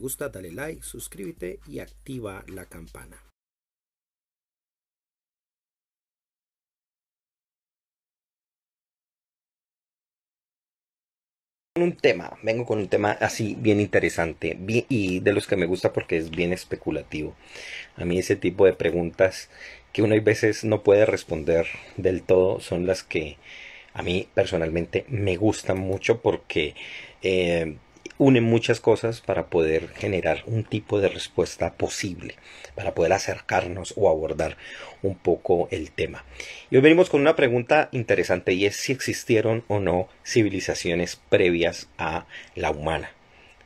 gusta, dale like, suscríbete y activa la campana. un tema, vengo con un tema así bien interesante y de los que me gusta porque es bien especulativo. A mí ese tipo de preguntas que uno a veces no puede responder del todo son las que a mí personalmente me gustan mucho porque eh, unen muchas cosas para poder generar un tipo de respuesta posible, para poder acercarnos o abordar un poco el tema. Y hoy venimos con una pregunta interesante y es si existieron o no civilizaciones previas a la humana.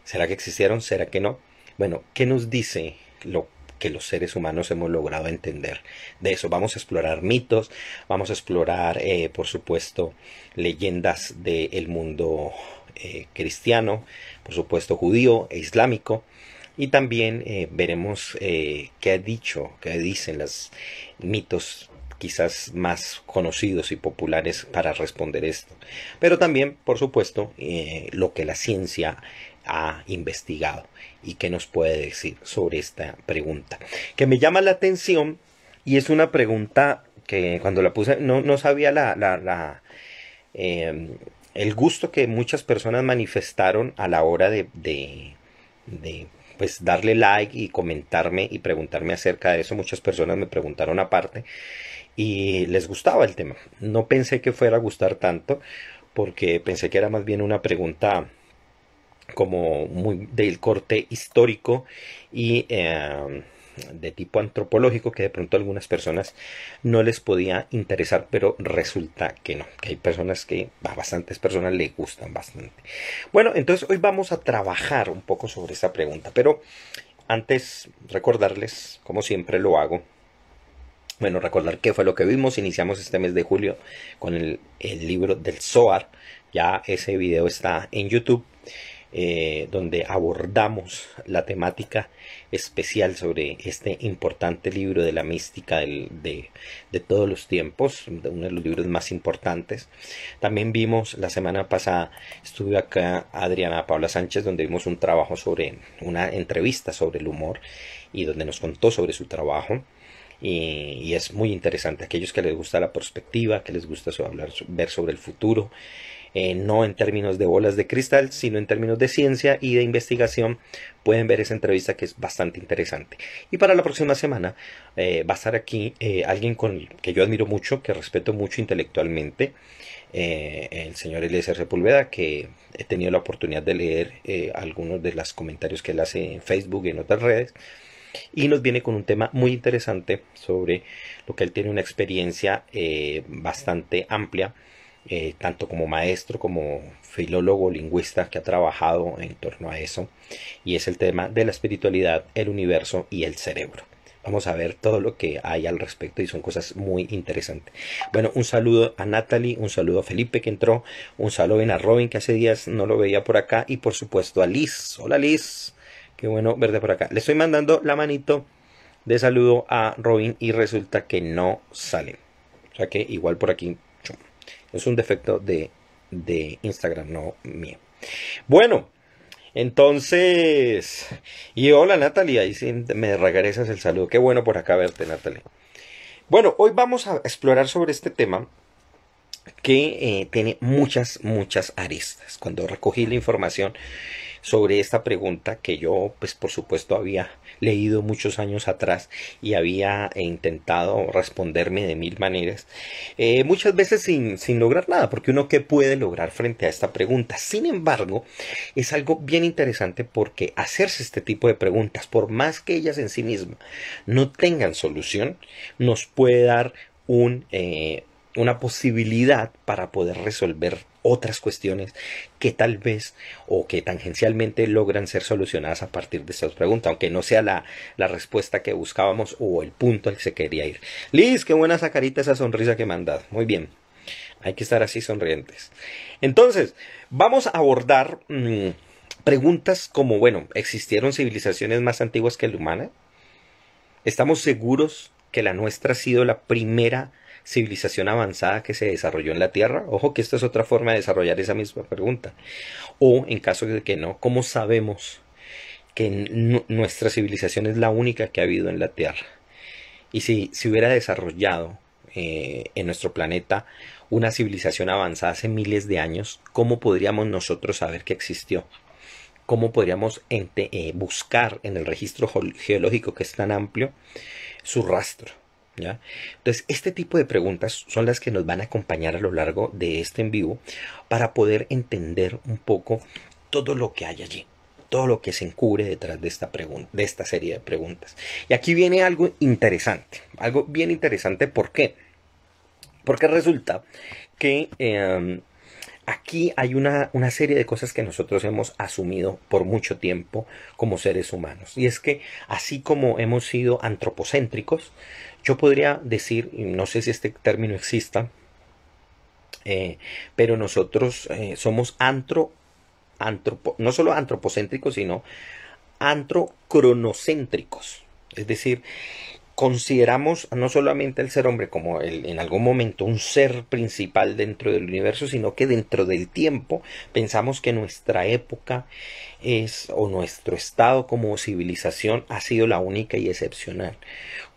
¿Será que existieron? ¿Será que no? Bueno, ¿qué nos dice lo que los seres humanos hemos logrado entender de eso. Vamos a explorar mitos, vamos a explorar, eh, por supuesto, leyendas del mundo eh, cristiano, por supuesto judío e islámico. Y también eh, veremos eh, qué ha dicho, qué dicen los mitos quizás más conocidos y populares para responder esto. Pero también, por supuesto, lo que la ciencia ha investigado y qué nos puede decir sobre esta pregunta. Que me llama la atención y es una pregunta que cuando la puse no, no sabía la, la, el gusto que muchas personas manifestaron a la hora de, de, pues darle like y comentarme y preguntarme acerca de eso. Muchas personas me preguntaron aparte y les gustaba el tema. No pensé que fuera a gustar tanto porque pensé que era más bien una pregunta como muy del corte histórico y eh, de tipo antropológico que de pronto a algunas personas no les podía interesar, pero resulta que no, que hay personas que a bastantes personas le gustan bastante. Bueno, entonces hoy vamos a trabajar un poco sobre esta pregunta, pero antes recordarles, como siempre lo hago, bueno, recordar qué fue lo que vimos. Iniciamos este mes de julio con el, libro del SOAR. Ya ese video está en YouTube, eh, donde abordamos la temática especial sobre este importante libro de la mística de, todos los tiempos, uno de los libros más importantes. También vimos la semana pasada, estuve acá Adriana Paula Sánchez, donde vimos un trabajo sobre, una entrevista sobre el humor y donde nos contó sobre su trabajo. Y, es muy interesante, aquellos que les gusta la perspectiva, que les gusta ver sobre el futuro, eh, no en términos de bolas de cristal, sino en términos de ciencia y de investigación, pueden ver esa entrevista que es bastante interesante. Y para la próxima semana eh, va a estar aquí eh, alguien con, que yo admiro mucho, que respeto mucho intelectualmente, el señor Eliezer Sepúlveda, que he tenido la oportunidad de leer algunos de los comentarios que él hace en Facebook y en otras redes y nos viene con un tema muy interesante sobre lo que él tiene una experiencia bastante amplia eh, tanto como maestro como filólogo, lingüista que ha trabajado en torno a eso, y es el tema de la espiritualidad, el universo y el cerebro. Vamos a ver todo lo que hay al respecto y son cosas muy interesantes. Bueno, un saludo a Natalie, un saludo a Felipe que entró, un saludo a Robin que hace días no lo veía por acá y por supuesto a Liz. Hola Liz, qué bueno verte por acá. Le estoy mandando la manito de saludo a Robin y resulta que no sale. O sea que igual por aquí es un defecto de, Instagram, no mío. Bueno, entonces, y hola Natalie, ahí sí me regresas el saludo. Qué bueno por acá verte, Natalie. Bueno, hoy vamos a explorar sobre este tema que eh, tiene muchas, muchas aristas. Cuando recogí la información sobre esta pregunta, que yo, pues por supuesto, había leído muchos años atrás y había intentado responderme de mil maneras, eh, muchas veces sin, lograr nada, porque uno qué puede lograr frente a esta pregunta. Sin embargo, es algo bien interesante porque hacerse este tipo de preguntas, por más que ellas en sí mismas no tengan solución, nos puede dar eh, una posibilidad para poder resolver otras cuestiones que tal vez o que tangencialmente logran ser solucionadas a partir de estas preguntas, aunque no sea la, la respuesta que buscábamos o el punto al que se quería ir. Liz, qué buena esa esa sonrisa que me Muy bien. Hay que estar así sonrientes. Entonces, vamos a abordar mm, preguntas como, bueno, ¿existieron civilizaciones más antiguas que la humana? ¿Estamos seguros que la nuestra ha sido la primera civilización avanzada que se desarrolló en la Tierra? Ojo que esta es otra forma de desarrollar esa misma pregunta. O en caso de que no, ¿cómo sabemos que nuestra civilización es la única que ha habido en la Tierra? Y si hubiera desarrollado eh, en nuestro planeta una civilización avanzada hace miles de años, ¿cómo podríamos nosotros saber que existió? ¿Cómo podríamos eh, buscar en el registro geológico que es tan amplio su rastro? Entonces, este tipo de preguntas son las que nos van a acompañar a lo largo de este en vivo para poder entender un poco todo lo que hay allí, todo lo que se encubre detrás de esta, de esta serie de preguntas. Y aquí viene algo interesante, algo bien interesante, ¿por qué? Porque resulta que... Em, aquí hay una, serie de cosas que nosotros hemos asumido por mucho tiempo como seres humanos. Y es que así como hemos sido antropocéntricos, yo podría decir, no sé si este término exista, eh, pero nosotros eh, somos antro, antropo, no solo antropocéntricos, sino antrocronocéntricos. Es decir, consideramos no solamente al ser hombre como el, en algún momento un ser principal dentro del universo, sino que dentro del tiempo pensamos que nuestra época es o nuestro estado como civilización ha sido la única y excepcional.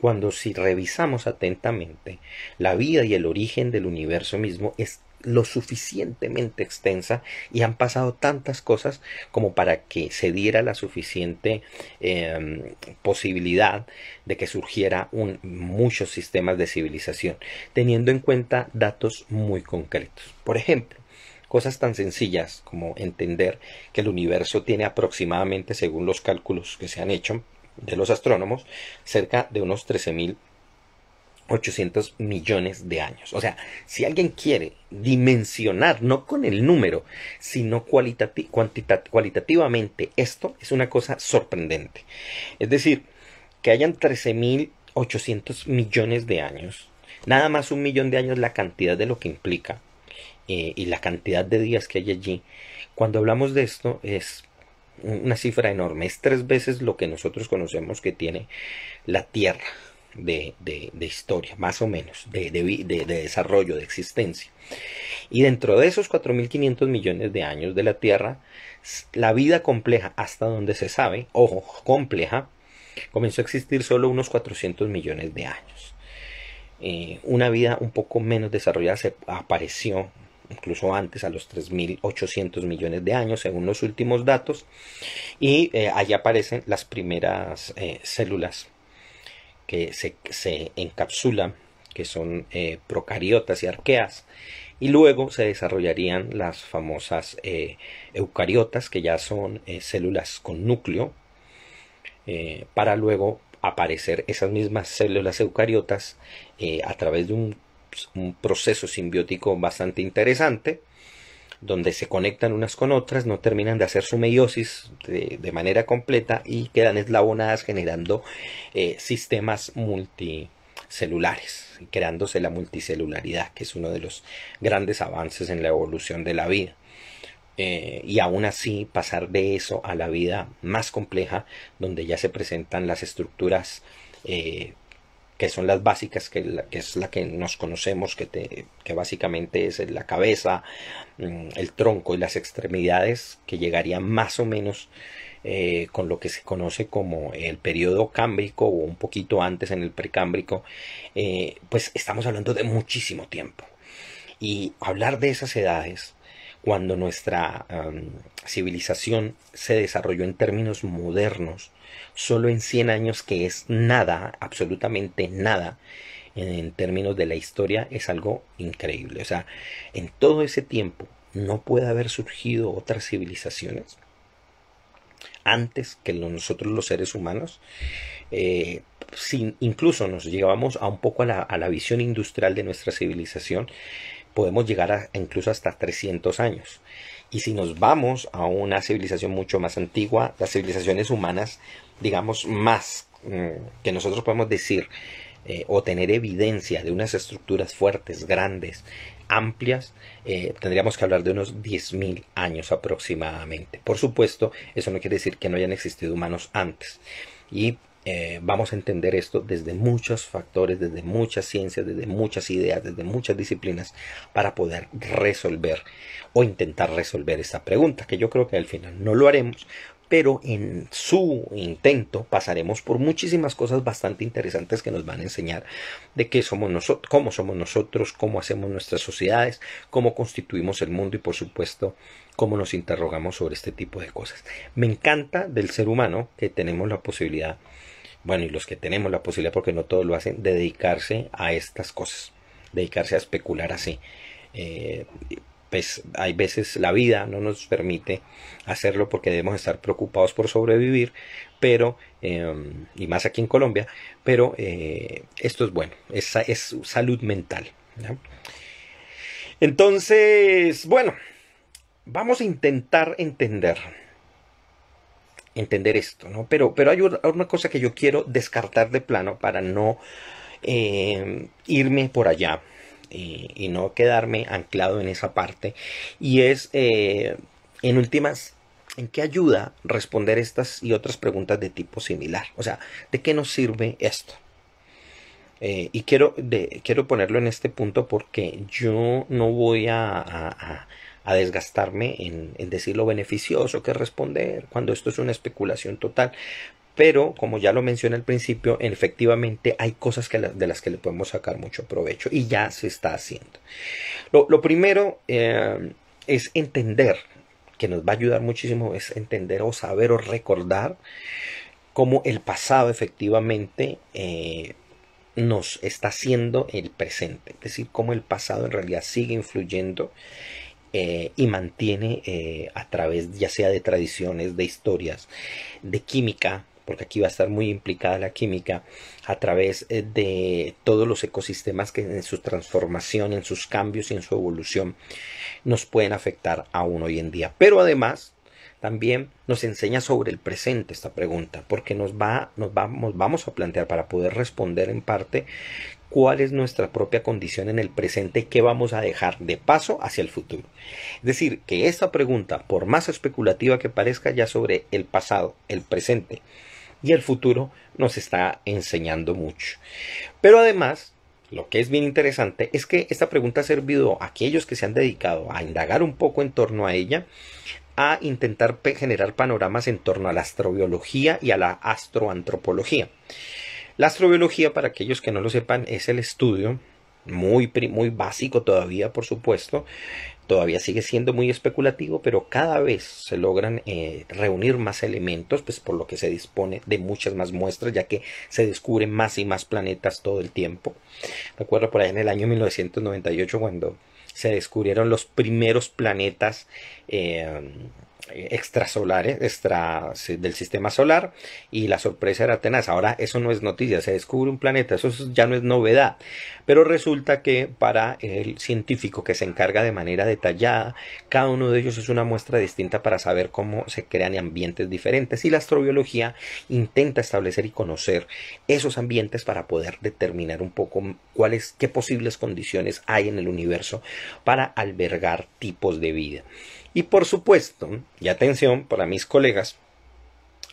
Cuando si revisamos atentamente la vida y el origen del universo mismo es lo suficientemente extensa y han pasado tantas cosas como para que se diera la suficiente em, posibilidad de que surgiera un, muchos sistemas de civilización, teniendo en cuenta datos muy concretos. Por ejemplo, cosas tan sencillas como entender que el universo tiene aproximadamente, según los cálculos que se han hecho de los astrónomos, cerca de unos mil 800 millones de años. O sea, si alguien quiere dimensionar, no con el número, sino cualitativamente, esto es una cosa sorprendente. Es decir, que hayan 13.800 millones de años, nada más un millón de años la cantidad de lo que implica eh, y la cantidad de días que hay allí. Cuando hablamos de esto es una cifra enorme, es tres veces lo que nosotros conocemos que tiene la Tierra de, historia, más o menos, de, desarrollo, de existencia. Y dentro de esos 4.500 millones de años de la Tierra, la vida compleja, hasta donde se sabe, ojo, compleja, comenzó a existir solo unos 400 millones de años. Eh, una vida un poco menos desarrollada se apareció incluso antes a los 3.800 millones de años, según los últimos datos, y eh, ahí aparecen las primeras eh, células que se, encapsulan, que son eh, procariotas y arqueas, y luego se desarrollarían las famosas eh, eucariotas, que ya son eh, células con núcleo, para luego aparecer esas mismas células eucariotas a través de un proceso simbiótico bastante interesante, donde se conectan unas con otras, no terminan de hacer su meiosis de, manera completa y quedan eslabonadas generando eh, sistemas multicelulares, creándose la multicelularidad, que es uno de los grandes avances en la evolución de la vida. Eh, y aún así pasar de eso a la vida más compleja, donde ya se presentan las estructuras eh, que son las básicas, que, es la que nos conocemos, que, que básicamente es la cabeza, mm, el tronco y las extremidades, que llegarían más o menos eh, con lo que se conoce como el periodo cámbrico o un poquito antes en el precámbrico, eh, pues estamos hablando de muchísimo tiempo. Y hablar de esas edades, cuando nuestra civilización se desarrolló en términos modernos, solo en 100 años, que es nada, absolutamente nada, en, términos de la historia, es algo increíble. O sea, en todo ese tiempo no puede haber surgido otras civilizaciones antes que nosotros los seres humanos. Eh, sin, incluso nos llevamos a un poco a la, visión industrial de nuestra civilización, podemos llegar a, incluso hasta 300 años. Y si nos vamos a una civilización mucho más antigua, las civilizaciones humanas digamos, más mm, que nosotros podemos decir eh, o tener evidencia de unas estructuras fuertes, grandes, amplias, eh, tendríamos que hablar de unos 10.000 años aproximadamente. Por supuesto, eso no quiere decir que no hayan existido humanos antes. Y eh, vamos a entender esto desde muchos factores, desde muchas ciencias, desde muchas ideas, desde muchas disciplinas, para poder resolver o intentar resolver esa pregunta, que yo creo que al final no lo haremos pero en su intento pasaremos por muchísimas cosas bastante interesantes que nos van a enseñar de qué somos nosotros, cómo somos nosotros, cómo hacemos nuestras sociedades, cómo constituimos el mundo y por supuesto cómo nos interrogamos sobre este tipo de cosas. Me encanta del ser humano que tenemos la posibilidad, bueno, y los que tenemos la posibilidad, porque no todos lo hacen, de dedicarse a estas cosas, dedicarse a especular así. Eh, pues hay veces la vida no nos permite hacerlo porque debemos estar preocupados por sobrevivir, pero, em, y más aquí en Colombia, pero eh, esto es bueno, es, es salud mental. Entonces, bueno, vamos a intentar entender entender esto, ¿no? Pero, pero hay una cosa que yo quiero descartar de plano para no eh, irme por allá y, no quedarme anclado en esa parte. Y es, eh, en últimas, ¿en qué ayuda responder estas y otras preguntas de tipo similar? O sea, ¿de qué nos sirve esto? Eh, y quiero, quiero ponerlo en este punto porque yo no voy a, a, desgastarme en, en, decir lo beneficioso que es responder, cuando esto es una especulación total pero como ya lo mencioné al principio, efectivamente hay cosas de las que le podemos sacar mucho provecho y ya se está haciendo. Lo, primero eh, es entender, que nos va a ayudar muchísimo, es entender o saber o recordar cómo el pasado efectivamente eh, nos está haciendo el presente, es decir, cómo el pasado en realidad sigue influyendo eh, y mantiene a través ya sea de tradiciones, de historias, de química, porque aquí va a estar muy implicada la química a través eh, de todos los ecosistemas que en su transformación, en sus cambios y en su evolución nos pueden afectar aún hoy en día. Pero además también nos enseña sobre el presente esta pregunta, porque nos va, nos vamos, vamos a plantear para poder responder en parte cuál es nuestra propia condición en el presente, y qué vamos a dejar de paso hacia el futuro. Es decir, que esta pregunta, por más especulativa que parezca ya sobre el pasado, el presente y el futuro nos está enseñando mucho. Pero además, lo que es bien interesante es que esta pregunta ha servido a aquellos que se han dedicado a indagar un poco en torno a ella, a intentar generar panoramas en torno a la astrobiología y a la astroantropología. La astrobiología, para aquellos que no lo sepan, es el estudio muy, muy básico todavía, por supuesto, todavía sigue siendo muy especulativo, pero cada vez se logran eh, reunir más elementos, pues por lo que se dispone de muchas más muestras, ya que se descubren más y más planetas todo el tiempo. Recuerdo por ahí en el año 1998 cuando se descubrieron los primeros planetas eh, extrasolares, extra eh, del sistema solar, y la sorpresa era tenaz. Ahora eso no es noticia, se descubre un planeta, eso ya no es novedad. Pero resulta que para el científico que se encarga de manera detallada, cada uno de ellos es una muestra distinta para saber cómo se crean ambientes diferentes y la astrobiología intenta establecer y conocer esos ambientes para poder determinar un poco cuáles, qué posibles condiciones hay en el universo para albergar tipos de vida. Y por supuesto, y atención para mis colegas,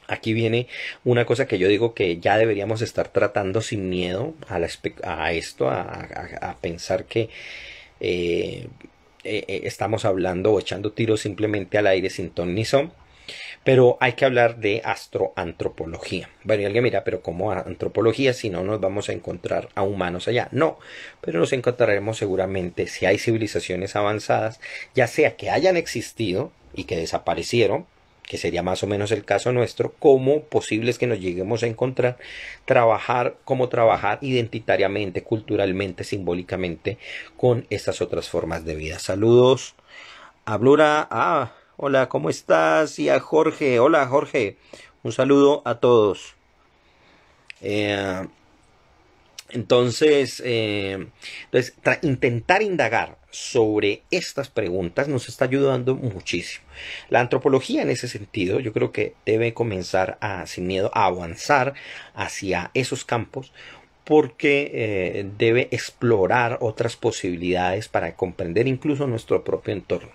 aquí viene una cosa que yo digo que ya deberíamos estar tratando sin miedo a, esto, a, pensar que eh, eh, eh, estamos hablando o echando tiros simplemente al aire sin ton ni son pero hay que hablar de astroantropología. Bueno, y alguien mira, pero ¿cómo antropología si no nos vamos a encontrar a humanos allá? No, pero nos encontraremos seguramente si hay civilizaciones avanzadas, ya sea que hayan existido y que desaparecieron, que sería más o menos el caso nuestro, Cómo posibles que nos lleguemos a encontrar, trabajar cómo trabajar identitariamente, culturalmente, simbólicamente con estas otras formas de vida. Saludos a ah Hola, ¿cómo estás? Y a Jorge. Hola, Jorge. Un saludo a todos. Eh, entonces, eh, intentar indagar sobre estas preguntas nos está ayudando muchísimo. La antropología en ese sentido yo creo que debe comenzar a, sin miedo, a avanzar hacia esos campos porque eh, debe explorar otras posibilidades para comprender incluso nuestro propio entorno,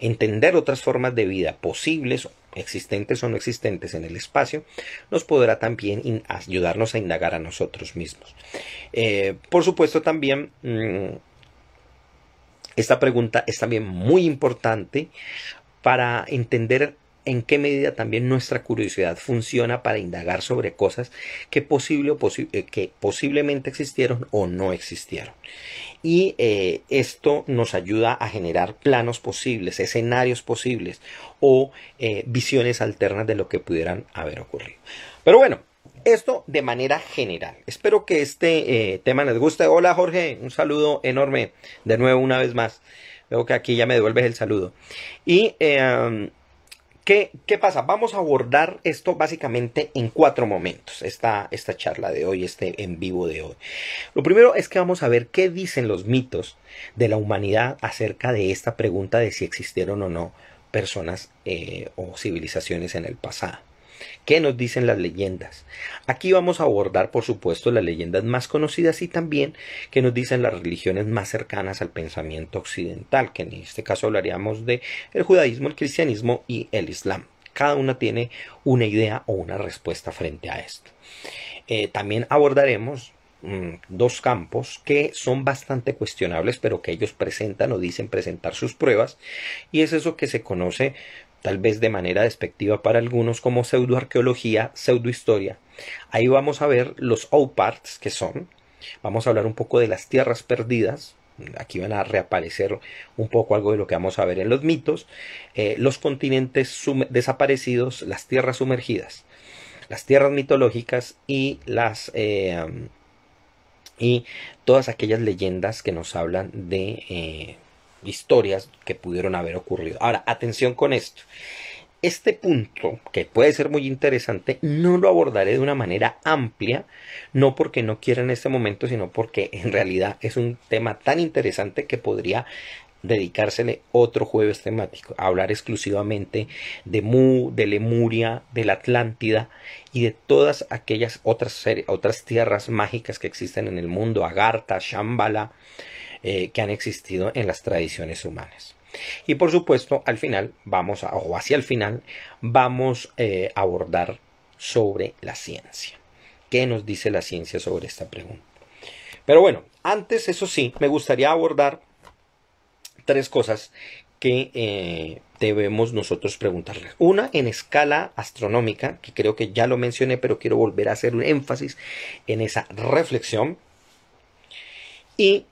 entender otras formas de vida posibles, existentes o no existentes en el espacio, nos podrá también ayudarnos a indagar a nosotros mismos. Eh, por supuesto también... Mm, esta pregunta es también muy importante para entender en qué medida también nuestra curiosidad funciona para indagar sobre cosas que, eh, posiblemente existieron o no existieron. Y eh, esto nos ayuda a generar planos posibles, escenarios posibles o eh, visiones alternas de lo que pudieran haber ocurrido. Pero bueno, esto de manera general. Espero que este tema les guste. Hola Jorge, un saludo enorme de nuevo una vez más. Veo que aquí ya me devuelves el saludo. Y ¿Qué, pasa? Vamos a abordar esto básicamente en cuatro momentos, esta, esta charla de hoy, este en vivo de hoy. Lo primero es que vamos a ver qué dicen los mitos de la humanidad acerca de esta pregunta de si existieron o no personas eh, o civilizaciones en el pasado. ¿Qué nos dicen las leyendas? Aquí vamos a abordar, por supuesto, las leyendas más conocidas y también que nos dicen las religiones más cercanas al pensamiento occidental, que en este caso hablaríamos de el judaísmo, el cristianismo y el islam. Cada una tiene una idea o una respuesta frente a esto. Eh, también abordaremos mm, dos campos que son bastante cuestionables, pero que ellos presentan o dicen presentar sus pruebas, y es eso que se conoce tal vez de manera despectiva para algunos, como pseudoarqueología, pseudohistoria. Ahí vamos a ver los parts que son. Vamos a hablar un poco de las tierras perdidas. Aquí van a reaparecer un poco algo de lo que vamos a ver en los mitos, eh, los continentes desaparecidos, las tierras sumergidas, las tierras mitológicas y las eh, y todas aquellas leyendas que nos hablan de eh, historias que pudieron haber ocurrido. Ahora, atención con esto. Este punto, que puede ser muy interesante, no lo abordaré de una manera amplia, no porque no quiera en este momento, sino porque en realidad es un tema tan interesante que podría dedicársele otro jueves temático, hablar exclusivamente de Mu, de Lemuria, de la Atlántida y de todas aquellas otras, otras tierras mágicas que existen en el mundo, Agartha, Shambhala, eh, que han existido en las tradiciones humanas. Y por supuesto, al final, vamos a, o hacia el final, vamos eh, a abordar sobre la ciencia. ¿Qué nos dice la ciencia sobre esta pregunta? Pero bueno, antes, eso sí, me gustaría abordar tres cosas que eh, debemos nosotros preguntarles. Una en escala astronómica, que creo que ya lo mencioné, pero quiero volver a hacer un énfasis en esa reflexión. Y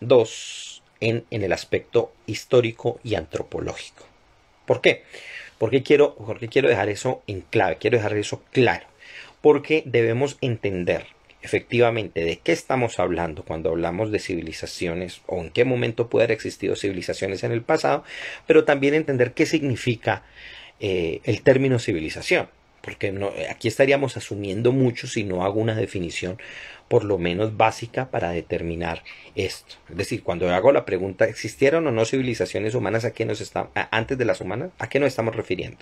dos en, el aspecto histórico y antropológico. ¿Por qué? Porque quiero, quiero dejar eso en clave, quiero dejar eso claro. Porque debemos entender efectivamente de qué estamos hablando cuando hablamos de civilizaciones o en qué momento puede haber existido civilizaciones en el pasado, pero también entender qué significa eh, el término civilización porque no, eh, aquí estaríamos asumiendo mucho si no hago una definición por lo menos básica para determinar esto. Es decir, cuando hago la pregunta, ¿existieron o no civilizaciones humanas a nos antes de las humanas? ¿A qué nos estamos refiriendo?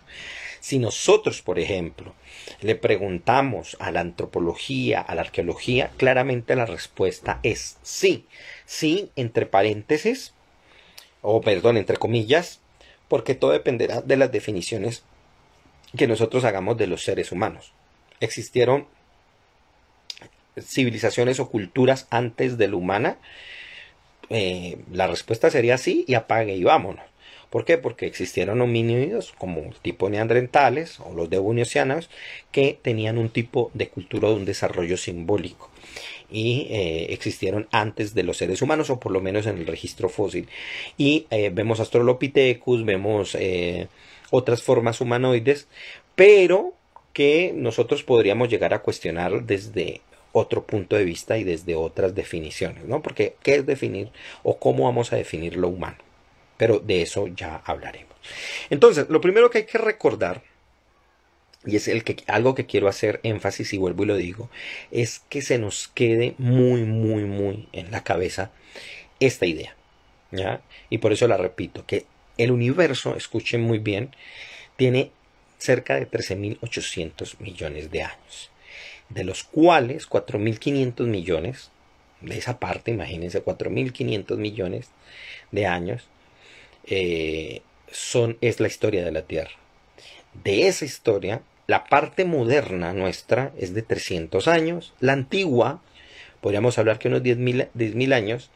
Si nosotros, por ejemplo, le preguntamos a la antropología, a la arqueología, claramente la respuesta es sí. Sí, entre paréntesis, o perdón, entre comillas, porque todo dependerá de las definiciones que nosotros hagamos de los seres humanos. Existieron civilizaciones o culturas antes de la humana? Eh, la respuesta sería sí y apague y vámonos. ¿Por qué? Porque existieron homínidos como tipo neandertales o los devoniocianos que tenían un tipo de cultura o un desarrollo simbólico y eh, existieron antes de los seres humanos o por lo menos en el registro fósil. Y eh, vemos Australopithecus, vemos otras formas humanoides, pero que nosotros podríamos llegar a cuestionar desde otro punto de vista y desde otras definiciones, ¿no? Porque ¿qué es definir o cómo vamos a definir lo humano? Pero de eso ya hablaremos. Entonces, lo primero que hay que recordar y es el que, algo que quiero hacer énfasis y vuelvo y lo digo, es que se nos quede muy, muy, muy en la cabeza esta idea. ¿ya? Y por eso la repito, que el universo, escuchen muy bien, tiene cerca de 13.800 millones de años, de los cuales 4.500 millones, de esa parte, imagínense, 4.500 millones de años, eh, son, es la historia de la Tierra. De esa historia, la parte moderna nuestra es de 300 años, la antigua, podríamos hablar que unos 10.000 años,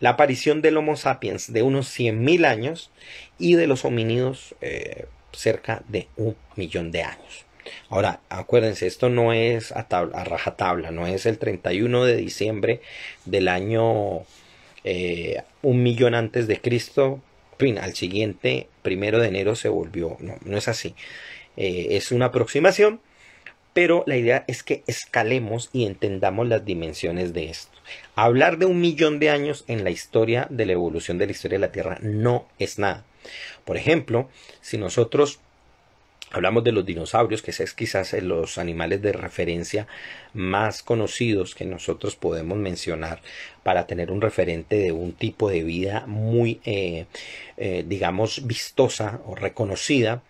la aparición del Homo sapiens de unos 100.000 años y de los homínidos eh, cerca de un millón de años. Ahora, acuérdense, esto no es a, tabla, rajatabla, no es el 31 de diciembre del año eh, un millón antes de Cristo, al siguiente primero de enero se volvió, no, no es así, eh, es una aproximación, pero la idea es que escalemos y entendamos las dimensiones de esto. Hablar de un millón de años en la historia de la evolución de la historia de la Tierra no es nada. Por ejemplo, si nosotros hablamos de los dinosaurios, que es quizás los animales de referencia más conocidos que nosotros podemos mencionar para tener un referente de un tipo de vida muy, eh, eh, digamos, vistosa o reconocida,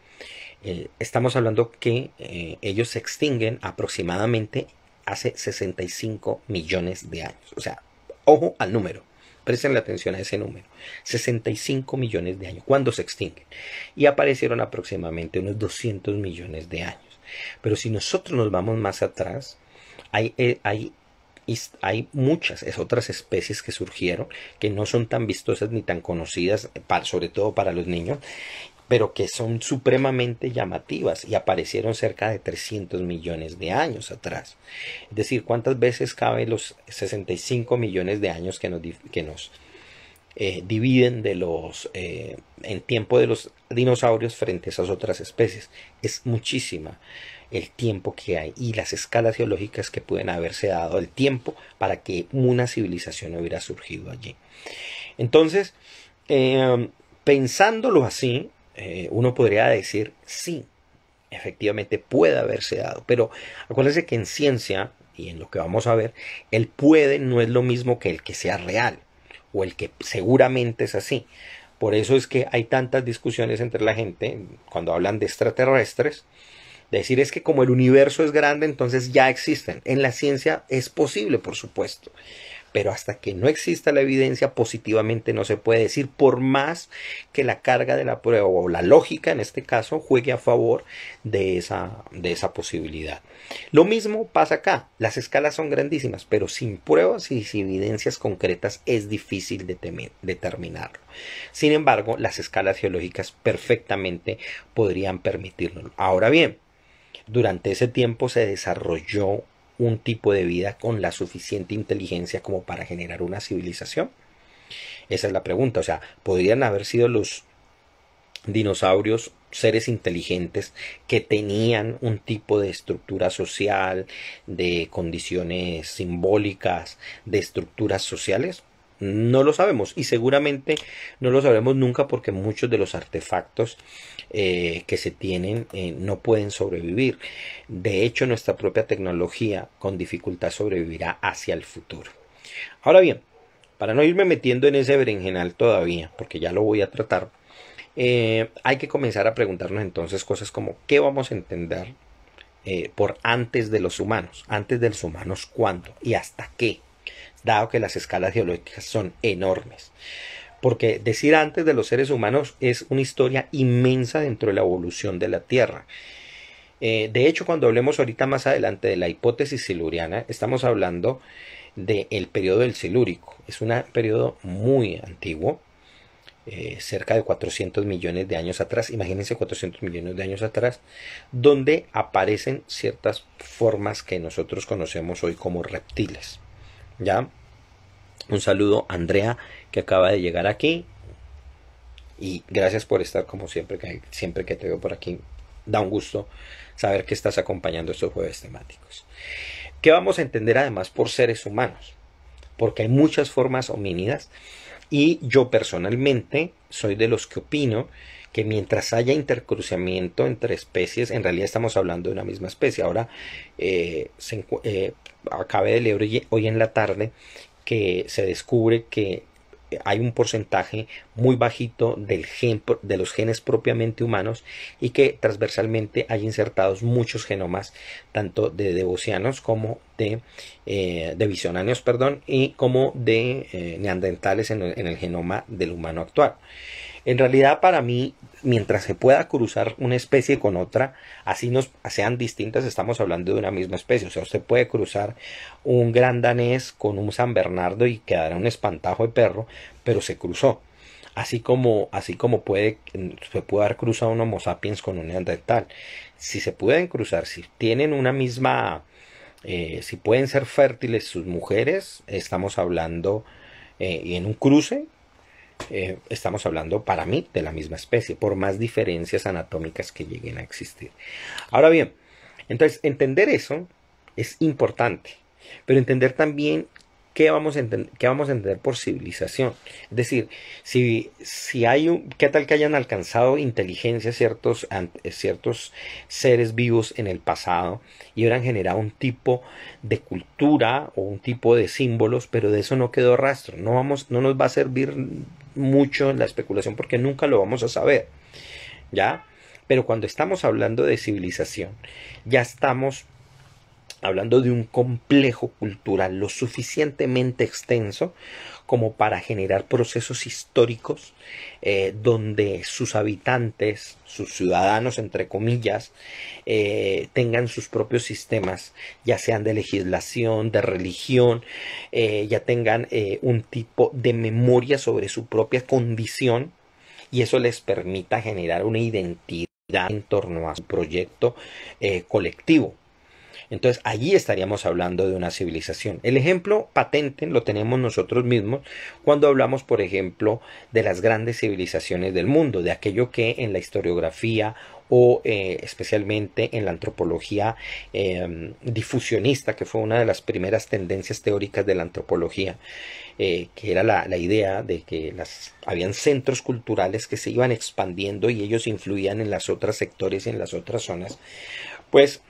eh, estamos hablando que ellos se extinguen aproximadamente hace 65 millones de años. O sea, ojo al número. Presten la atención a ese número. 65 millones de años. Cuando se extinguen? Y aparecieron aproximadamente unos 200 millones de años. Pero si nosotros nos vamos más atrás, hay, eh, hay, hay muchas otras especies que surgieron que no son tan vistosas ni tan conocidas, eh, sobre todo para los niños, pero que son supremamente llamativas y aparecieron cerca de 300 millones de años atrás. Es decir, ¿cuántas veces cabe los 65 millones de años que nos, que nos eh, dividen de los, eh, en tiempo de los dinosaurios frente a esas otras especies? Es muchísima el tiempo que hay y las escalas geológicas que pueden haberse dado el tiempo para que una civilización hubiera surgido allí. Entonces, eh, pensándolo así, eh, uno podría decir sí, efectivamente puede haberse dado. Pero acuérdense que en ciencia y en lo que vamos a ver, el puede no es lo mismo que el que sea real o el que seguramente es así. Por eso es que hay tantas discusiones entre la gente cuando hablan de extraterrestres. Decir es que como el universo es grande, entonces ya existen. En la ciencia es posible, por supuesto pero hasta que no exista la evidencia positivamente no se puede decir, por más que la carga de la prueba o la lógica en este caso juegue a favor de esa, de esa posibilidad. Lo mismo pasa acá, las escalas son grandísimas, pero sin pruebas y sin evidencias concretas es difícil determinarlo. Sin embargo, las escalas geológicas perfectamente podrían permitirlo. Ahora bien, durante ese tiempo se desarrolló un tipo de vida con la suficiente inteligencia como para generar una civilización? Esa es la pregunta. O sea, ¿podrían haber sido los dinosaurios seres inteligentes que tenían un tipo de estructura social, de condiciones simbólicas, de estructuras sociales? No lo sabemos y seguramente no lo sabremos nunca porque muchos de los artefactos eh, que se tienen eh, no pueden sobrevivir. De hecho, nuestra propia tecnología con dificultad sobrevivirá hacia el futuro. Ahora bien, para no irme metiendo en ese berenjenal todavía, porque ya lo voy a tratar, eh, hay que comenzar a preguntarnos entonces cosas como ¿qué vamos a entender por antes de los humanos? Antes de los humanos, ¿cuándo? ¿Y hasta qué? dado que las escalas geológicas son enormes. Porque decir antes de los seres humanos es una historia inmensa dentro de la evolución de la Tierra. Eh, de hecho, cuando hablemos ahorita más adelante de la hipótesis siluriana, estamos hablando del periodo del silúrico. Es un periodo muy antiguo, eh, cerca de 400 millones de años atrás, imagínense 400 millones de años atrás, donde aparecen ciertas formas que nosotros conocemos hoy como reptiles. ¿Ya? Un saludo a Andrea que acaba de llegar aquí. Y gracias por estar como siempre que, siempre que te veo por aquí. Da un gusto saber que estás acompañando estos jueves temáticos. ¿Qué vamos a entender además por seres humanos? Porque hay muchas formas homínidas y yo personalmente soy de los que opino que mientras haya intercruciamiento entre especies, en realidad estamos hablando de una misma especie. Ahora, eh, se, eh, acabé de leer hoy en la tarde que se descubre que hay un porcentaje muy bajito del gen, de los genes propiamente humanos y que transversalmente hay insertados muchos genomas, tanto de devocianos como de, eh, de perdón, y como de eh, neandertales en el genoma del humano actual. En realidad, para mí, mientras se pueda cruzar una especie con otra, así nos sean distintas, estamos hablando de una misma especie. O sea, usted puede cruzar un gran danés con un San Bernardo y quedará un espantajo de perro, pero se cruzó. Así como, así como puede, se puede haber cruzado un Homo sapiens con un neandertal. Si se pueden cruzar, si tienen una misma, eh, si pueden ser fértiles sus mujeres, estamos hablando eh, en un cruce, eh, estamos hablando para mí de la misma especie, por más diferencias anatómicas que lleguen a existir. Ahora bien, entonces entender eso es importante, pero entender también ¿qué vamos a, entender, qué vamos a entender por civilización? Es decir, si, si hay un, ¿qué tal que hayan alcanzado inteligencia ciertos, ciertos seres vivos en el pasado y hubieran generado un tipo de cultura o un tipo de símbolos, pero de eso no quedó rastro? No, vamos, no nos va a servir mucho la especulación porque nunca lo vamos a saber. ¿Ya? Pero cuando estamos hablando de civilización, ya estamos hablando de un complejo cultural lo suficientemente extenso como para generar procesos históricos eh, donde sus habitantes, sus ciudadanos, entre comillas, eh, tengan sus propios sistemas, ya sean de legislación, de religión, eh, ya tengan un tipo de memoria sobre su propia condición y eso les permita generar una identidad en torno a su proyecto colectivo. Entonces allí estaríamos hablando de una civilización. El ejemplo patente lo tenemos nosotros mismos cuando hablamos, por ejemplo, de las grandes civilizaciones del mundo, de aquello que en la historiografía o eh, especialmente en la antropología em, difusionista, que fue una de las primeras tendencias teóricas de la antropología, eh, que era la, idea de que las, habían centros culturales que se iban expandiendo y ellos influían en las otras sectores y en las otras zonas, pues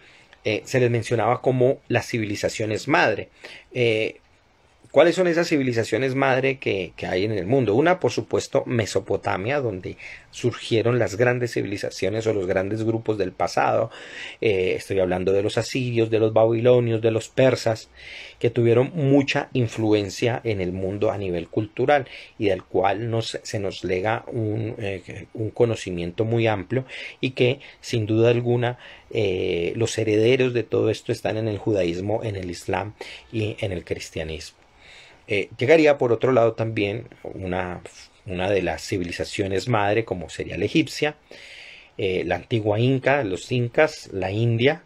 eh, se les mencionaba como las civilizaciones madre. Eh, ¿Cuáles son esas civilizaciones madre que, hay en el mundo? Una, por supuesto, Mesopotamia, donde surgieron las grandes civilizaciones o los grandes grupos del pasado. Eh, estoy hablando de los asirios, de los babilonios, de los persas, que tuvieron mucha influencia en el mundo a nivel cultural y del cual se nos lega eh, un, conocimiento muy amplio y que, sin duda alguna, eh, los herederos de todo esto están en el judaísmo, en el islam y en el cristianismo. Eh, llegaría por otro lado también una, una, de las civilizaciones madre, como sería la egipcia, eh, la antigua Inca, los Incas, la India,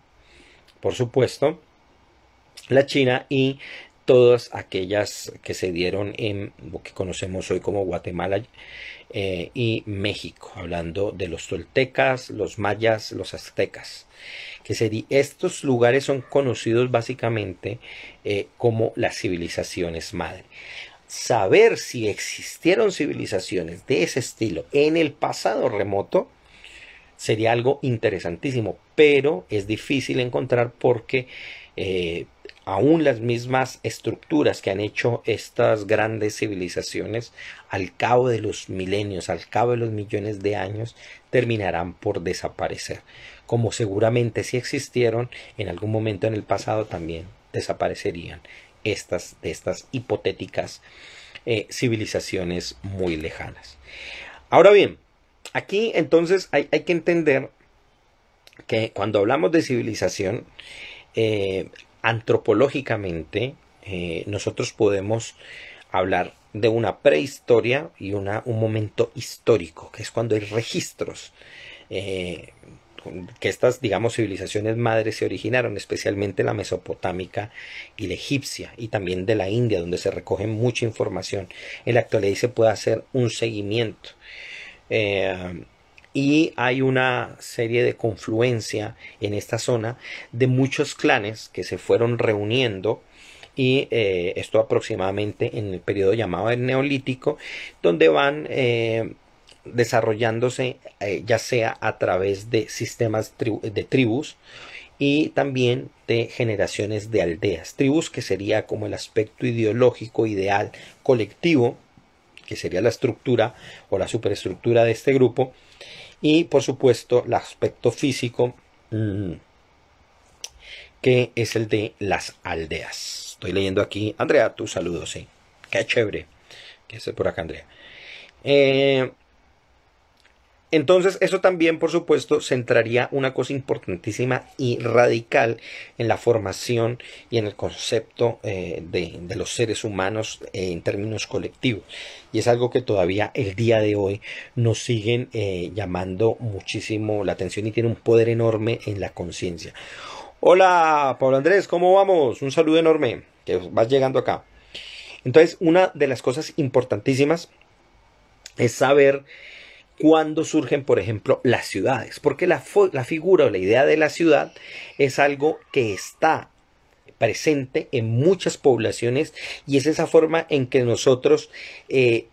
por supuesto, la China y todas aquellas que se dieron en lo que conocemos hoy como Guatemala eh, y México, hablando de los toltecas, los mayas, los aztecas. Que sería, estos lugares son conocidos básicamente eh, como las civilizaciones madre. Saber si existieron civilizaciones de ese estilo en el pasado remoto sería algo interesantísimo, pero es difícil encontrar porque eh, aún las mismas estructuras que han hecho estas grandes civilizaciones al cabo de los milenios, al cabo de los millones de años, terminarán por desaparecer, como seguramente si existieron en algún momento en el pasado también desaparecerían estas de estas hipotéticas eh, civilizaciones muy lejanas. Ahora bien, aquí entonces hay, que entender que cuando hablamos de civilización, eh, antropológicamente eh, nosotros podemos hablar de una prehistoria y una, un momento histórico, que es cuando hay registros. Eh, que estas, digamos, civilizaciones madres se originaron, especialmente la mesopotámica y la egipcia, y también de la India, donde se recoge mucha información. En la actualidad se puede hacer un seguimiento. Eh, y hay una serie de confluencia en esta zona de muchos clanes que se fueron reuniendo y eh, esto aproximadamente en el periodo llamado el neolítico donde van eh, desarrollándose eh, ya sea a través de sistemas de tribus y también de generaciones de aldeas. Tribus que sería como el aspecto ideológico ideal colectivo, que sería la estructura o la superestructura de este grupo, y por supuesto el aspecto físico mm, que es el de las aldeas. Estoy leyendo aquí, Andrea, tu saludos. sí. Qué chévere. ¿Qué hace por acá, Andrea? Eh, entonces, eso también, por supuesto, centraría una cosa importantísima y radical en la formación y en el concepto eh, de, los seres humanos eh, en términos colectivos. Y es algo que todavía el día de hoy nos siguen eh, llamando muchísimo la atención y tiene un poder enorme en la conciencia. Hola, Pablo Andrés, ¿cómo vamos? Un saludo enorme, que vas llegando acá. Entonces, una de las cosas importantísimas es saber cuando surgen, por ejemplo, las ciudades, porque la, figura o la idea de la ciudad es algo que está presente en muchas poblaciones y es esa forma en que nosotros eh,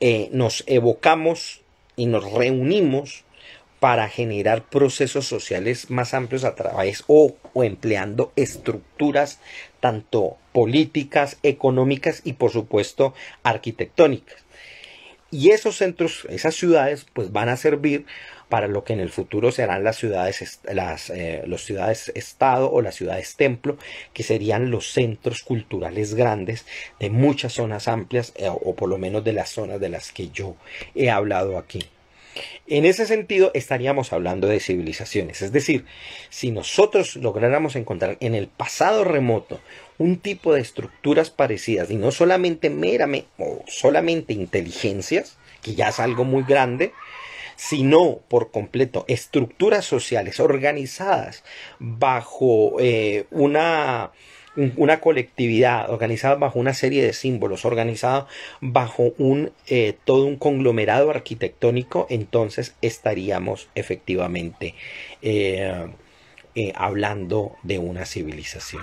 eh, nos evocamos y nos reunimos para generar procesos sociales más amplios a través o, empleando estructuras tanto políticas, económicas y por supuesto arquitectónicas. Y esos centros, esas ciudades, pues van a servir para lo que en el futuro serán las ciudades, las eh, los ciudades estado o las ciudades templo, que serían los centros culturales grandes de muchas zonas amplias eh, o por lo menos de las zonas de las que yo he hablado aquí. En ese sentido, estaríamos hablando de civilizaciones. Es decir, si nosotros lográramos encontrar en el pasado remoto un tipo de estructuras parecidas y no solamente o solamente inteligencias, que ya es algo muy grande, sino por completo estructuras sociales organizadas bajo eh, una, colectividad, organizadas bajo una serie de símbolos, organizadas bajo un, eh, todo un conglomerado arquitectónico, entonces estaríamos efectivamente eh, hablando de una civilización.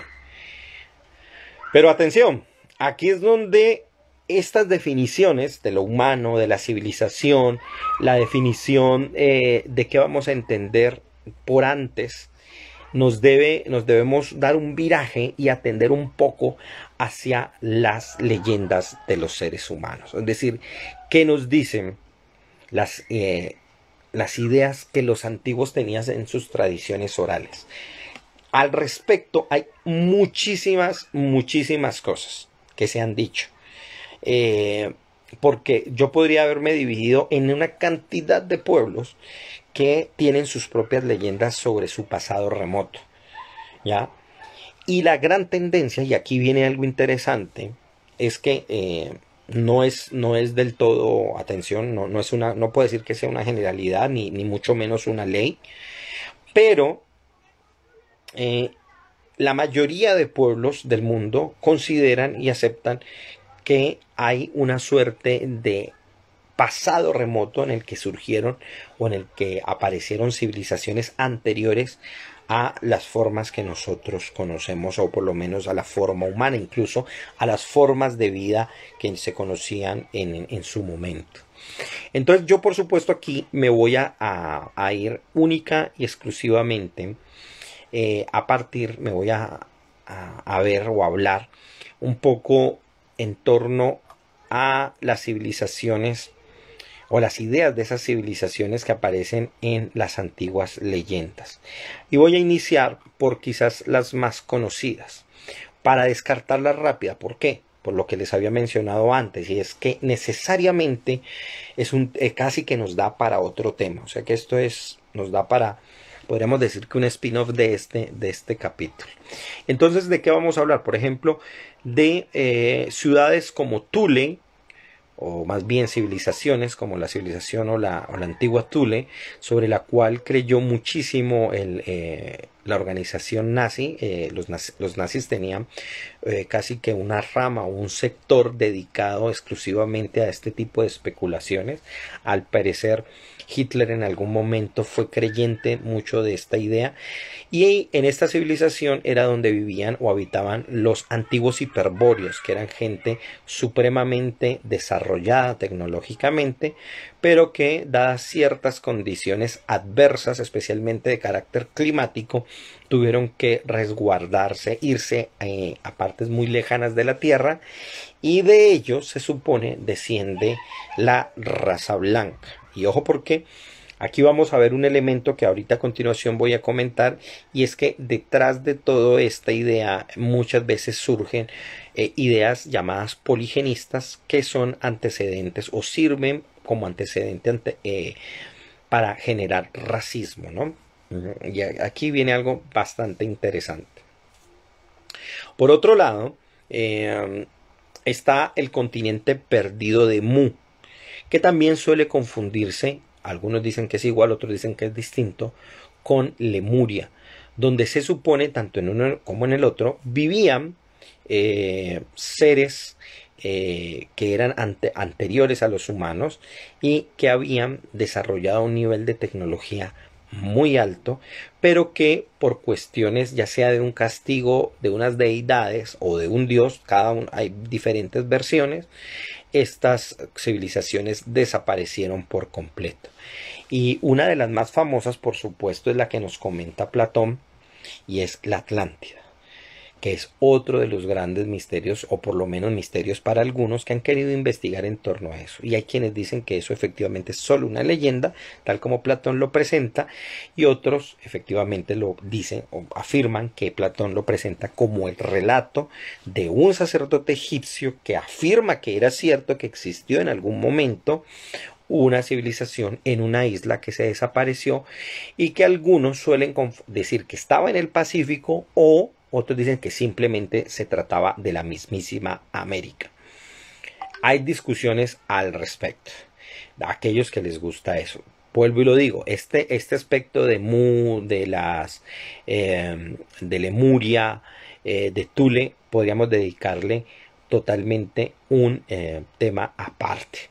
Pero atención, aquí es donde estas definiciones de lo humano, de la civilización, la definición eh, de qué vamos a entender por antes, nos, debe, nos debemos dar un viraje y atender un poco hacia las leyendas de los seres humanos. Es decir, qué nos dicen las, eh, las ideas que los antiguos tenían en sus tradiciones orales al respecto hay muchísimas, muchísimas cosas que se han dicho. Eh, porque yo podría haberme dividido en una cantidad de pueblos que tienen sus propias leyendas sobre su pasado remoto. ¿Ya? Y la gran tendencia, y aquí viene algo interesante, es que eh, no, es, no es del todo, atención, no, es una, no puedo decir que sea una generalidad, ni, ni mucho menos una ley, pero eh, la mayoría de pueblos del mundo consideran y aceptan que hay una suerte de pasado remoto en el que surgieron o en el que aparecieron civilizaciones anteriores a las formas que nosotros conocemos o por lo menos a la forma humana, incluso a las formas de vida que se conocían en, su momento. Entonces yo por supuesto aquí me voy a, a ir única y exclusivamente eh, a partir, me voy a, ver o hablar un poco en torno a las civilizaciones o las ideas de esas civilizaciones que aparecen en las antiguas leyendas. Y voy a iniciar por quizás las más conocidas, para descartarlas rápida. ¿Por qué? Por lo que les había mencionado antes, y es que necesariamente es un eh, casi que nos da para otro tema. O sea que esto es, nos da para podríamos decir que un spin-off de este, de este capítulo. Entonces, ¿de qué vamos a hablar? Por ejemplo, de eh, ciudades como Tule, o más bien civilizaciones como la civilización o la, antigua Tule, sobre la cual creyó muchísimo el, eh, la organización nazi, eh, los, nazis, tenían eh, casi que una rama o un sector dedicado exclusivamente a este tipo de especulaciones. Al parecer, Hitler en algún momento fue creyente mucho de esta idea y en esta civilización era donde vivían o habitaban los antiguos hiperbóreos, que eran gente supremamente desarrollada tecnológicamente, pero que, dadas ciertas condiciones adversas, especialmente de carácter climático, tuvieron que resguardarse, irse eh, a partes muy lejanas de la Tierra, y de ellos se supone desciende la raza blanca. Y ojo porque aquí vamos a ver un elemento que ahorita a continuación voy a comentar, y es que detrás de toda esta idea muchas veces surgen eh, ideas llamadas poligenistas que son antecedentes o sirven como antecedente eh, para generar racismo, ¿no? Y aquí viene algo bastante interesante. Por otro lado, em, está el continente perdido de Mu, que también suele confundirse, algunos dicen que es igual, otros dicen que es distinto, con Lemuria, donde se supone, tanto en uno como en el otro, vivían eh, seres eh, que eran anteriores a los humanos y que habían desarrollado un nivel de tecnología muy alto, pero que por cuestiones ya sea de un castigo de unas deidades o de un dios, cada uno hay diferentes versiones, estas civilizaciones desaparecieron por completo. Y una de las más famosas, por supuesto, es la que nos comenta Platón y es la Atlántida que es otro de los grandes misterios, o por lo menos misterios para algunos que han querido investigar en torno a eso. Y hay quienes dicen que eso efectivamente es solo una leyenda, tal como Platón lo presenta, y otros efectivamente lo dicen o afirman que Platón lo presenta como el relato de un sacerdote egipcio que afirma que era cierto que existió en algún momento una civilización en una isla que se desapareció y que algunos suelen decir que estaba en el Pacífico o otros dicen que simplemente se trataba de la mismísima América. Hay discusiones al respecto, A aquellos que les gusta eso. Vuelvo y lo digo, este, este aspecto de Mu, de las, em, de Lemuria, eh, de Tule, podríamos dedicarle totalmente un eh, tema aparte.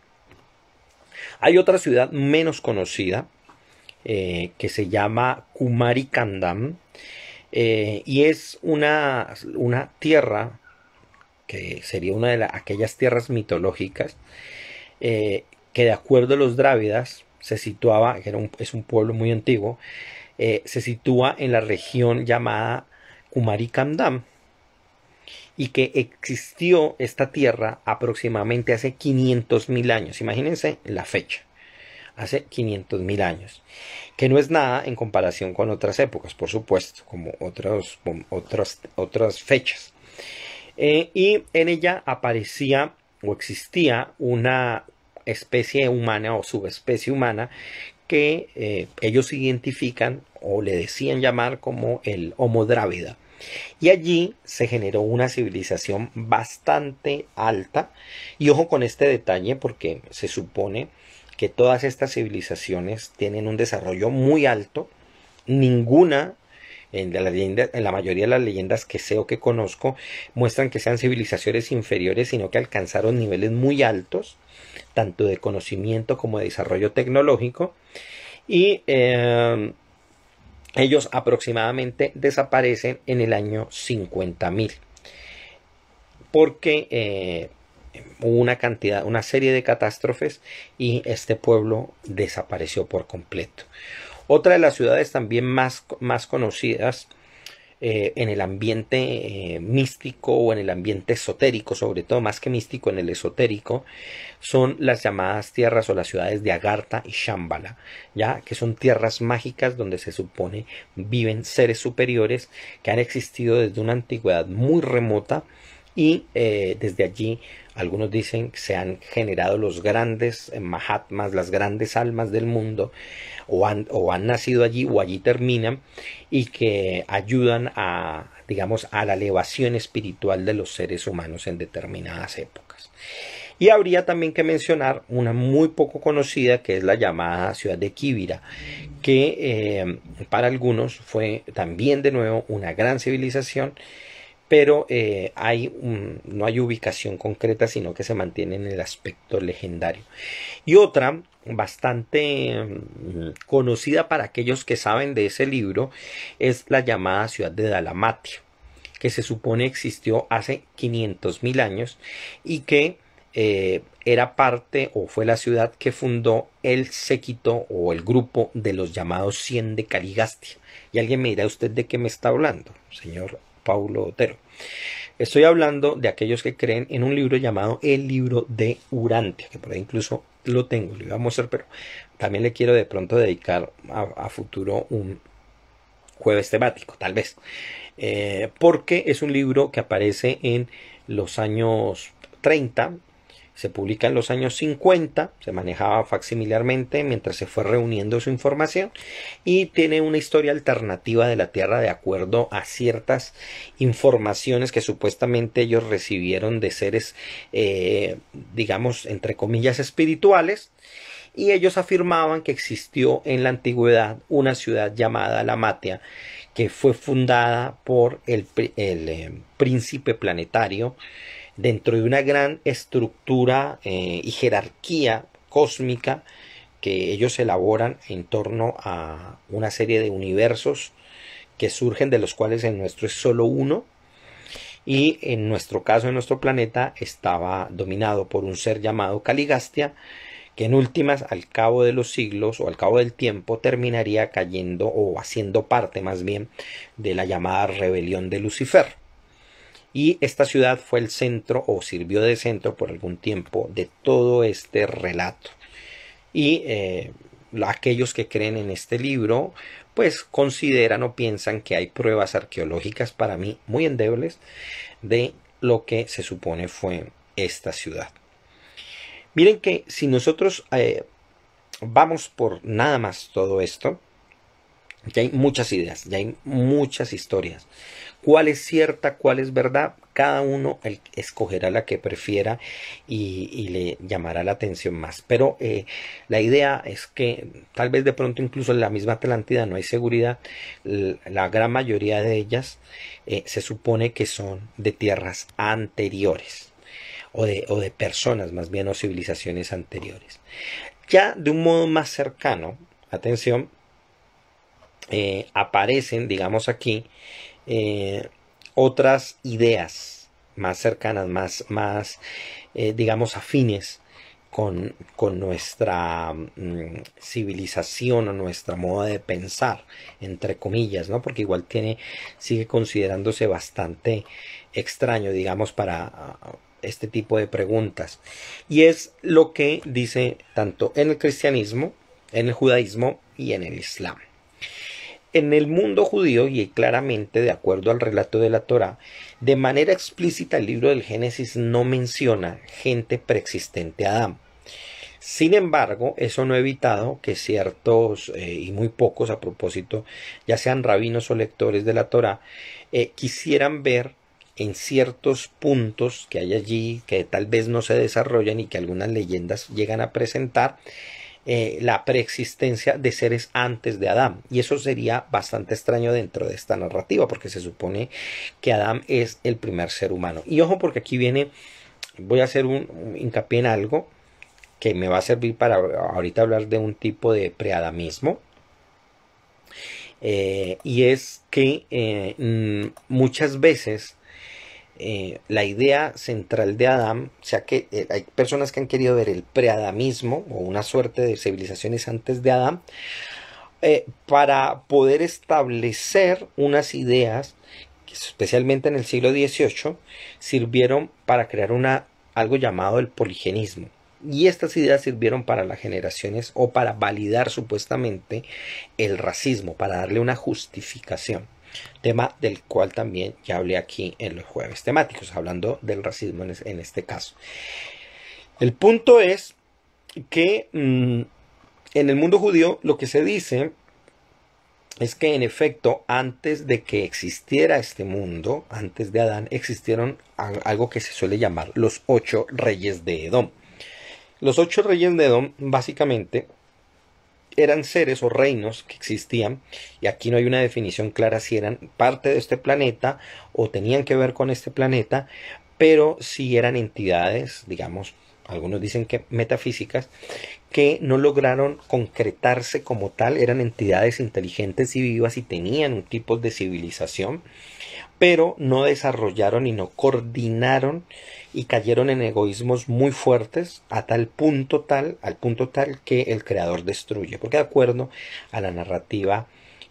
Hay otra ciudad menos conocida eh, que se llama Kumarikandam. Eh, y es una, tierra que sería una de aquellas tierras mitológicas eh, que de acuerdo a los drávidas se situaba, que es un pueblo muy antiguo, eh, se sitúa en la región llamada Kumarikandam y que existió esta tierra aproximadamente hace 500.000 años. Imagínense la fecha, hace 500.000 años que no es nada en comparación con otras épocas, por supuesto, como otras, otras fechas. Eh, y en ella aparecía o existía una especie humana o subespecie humana que eh, ellos identifican o le decían llamar como el Homo drávida. Y allí se generó una civilización bastante alta. Y ojo con este detalle porque se supone que todas estas civilizaciones tienen un desarrollo muy alto, ninguna en la, mayoría de las leyendas que sé o que conozco muestran que sean civilizaciones inferiores, sino que alcanzaron niveles muy altos, tanto de conocimiento como de desarrollo tecnológico, y em, ellos aproximadamente desaparecen en el año 50.000, porque eh, una cantidad, una serie de catástrofes y este pueblo desapareció por completo. Otra de las ciudades también más, más conocidas eh, en el ambiente eh, místico o en el ambiente esotérico, sobre todo más que místico en el esotérico, son las llamadas tierras o las ciudades de Agartha y Shambhala, ya que son tierras mágicas donde se supone viven seres superiores que han existido desde una antigüedad muy remota y eh, desde allí algunos dicen que se han generado los grandes eh, Mahatmas, las grandes almas del mundo, o han, nacido allí o allí terminan, y que ayudan a, digamos, a la elevación espiritual de los seres humanos en determinadas épocas. Y habría también que mencionar una muy poco conocida que es la llamada ciudad de Kibira, que eh, para algunos fue también de nuevo una gran civilización pero eh, no hay ubicación concreta, sino que se mantiene en el aspecto legendario. Y otra bastante mm, conocida para aquellos que saben de ese libro es la llamada ciudad de Dalamatia, que se supone existió hace 500.000 años y que eh, era parte o fue la ciudad que fundó el séquito o el grupo de los llamados 100 de Caligastia. Y alguien me dirá usted de qué me está hablando, señor Paulo Otero. Estoy hablando de aquellos que creen en un libro llamado El libro de Urantia, que por ahí incluso lo tengo, lo iba a mostrar, pero también le quiero de pronto dedicar a, futuro un jueves temático, tal vez. Eh, porque es un libro que aparece en los años 30, se publica en los años 50, se manejaba facsimilarmente mientras se fue reuniendo su información y tiene una historia alternativa de la Tierra de acuerdo a ciertas informaciones que supuestamente ellos recibieron de seres, eh, digamos, entre comillas, espirituales. Y ellos afirmaban que existió en la antigüedad una ciudad llamada La Matia que fue fundada por el, el eh, príncipe planetario dentro de una gran estructura eh, y jerarquía cósmica que ellos elaboran en torno a una serie de universos que surgen de los cuales el nuestro es solo uno y en nuestro caso en nuestro planeta estaba dominado por un ser llamado Caligastia que en últimas al cabo de los siglos o al cabo del tiempo terminaría cayendo o haciendo parte más bien de la llamada rebelión de Lucifer y esta ciudad fue el centro o sirvió de centro por algún tiempo de todo este relato. Y eh, aquellos que creen en este libro, pues consideran o piensan que hay pruebas arqueológicas para mí muy endebles de lo que se supone fue esta ciudad. Miren que si nosotros eh, vamos por nada más todo esto, ya hay muchas ideas, ya hay muchas historias. ¿Cuál es cierta, cuál es verdad? Cada uno el, escogerá la que prefiera y, le llamará la atención más. Pero eh, la idea es que tal vez de pronto incluso en la misma Atlántida no hay seguridad. La gran mayoría de ellas eh, se supone que son de tierras anteriores. O de, o de personas más bien o civilizaciones anteriores. Ya de un modo más cercano, atención, eh, aparecen, digamos aquí, eh, otras ideas más cercanas, más, más eh, digamos, afines con, con nuestra mm, civilización o nuestra moda de pensar, entre comillas, ¿no? Porque igual tiene, sigue considerándose bastante extraño, digamos, para ah, este tipo de preguntas. Y es lo que dice tanto en el cristianismo, en el judaísmo y en el islam en el mundo judío, y claramente de acuerdo al relato de la Torá, de manera explícita el libro del Génesis no menciona gente preexistente a Adán. Sin embargo, eso no ha evitado que ciertos, eh, y muy pocos a propósito, ya sean rabinos o lectores de la Torá, eh, quisieran ver en ciertos puntos que hay allí, que tal vez no se desarrollan y que algunas leyendas llegan a presentar, eh, la preexistencia de seres antes de Adán. Y eso sería bastante extraño dentro de esta narrativa, porque se supone que Adán es el primer ser humano. Y ojo, porque aquí viene, voy a hacer un, hincapié en algo que me va a servir para ahorita hablar de un tipo de preadamismo. adamismo eh, y es que eh, mm, muchas veces eh, la idea central de Adán, o sea que eh, hay personas que han querido ver el preadamismo o una suerte de civilizaciones antes de Adán, eh, para poder establecer unas ideas que especialmente en el siglo XVIII sirvieron para crear una, algo llamado el poligenismo. Y estas ideas sirvieron para las generaciones o para validar supuestamente el racismo, para darle una justificación tema del cual también ya hablé aquí en los jueves temáticos, hablando del racismo en, este caso. El punto es que mm, en el mundo judío lo que se dice es que en efecto antes de que existiera este mundo, antes de Adán, existieron algo que se suele llamar los ocho reyes de Edom. Los ocho reyes de Edom básicamente eran seres o reinos que existían, y aquí no hay una definición clara si eran parte de este planeta o tenían que ver con este planeta, pero si eran entidades, digamos, algunos dicen que metafísicas, que no lograron concretarse como tal, eran entidades inteligentes y vivas y tenían un tipo de civilización pero no desarrollaron y no coordinaron y cayeron en egoísmos muy fuertes a tal punto tal, al punto tal que el creador destruye. Porque de acuerdo a la narrativa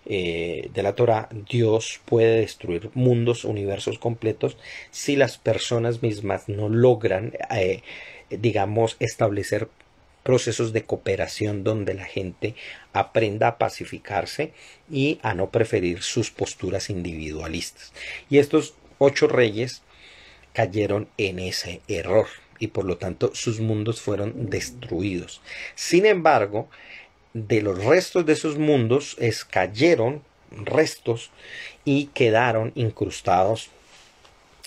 eh, de la Torah, Dios puede destruir mundos, universos completos si las personas mismas no logran, eh, digamos, establecer procesos de cooperación donde la gente aprenda a pacificarse y a no preferir sus posturas individualistas. Y estos ocho reyes cayeron en ese error y por lo tanto sus mundos fueron destruidos. Sin embargo, de los restos de esos mundos escayeron restos y quedaron incrustados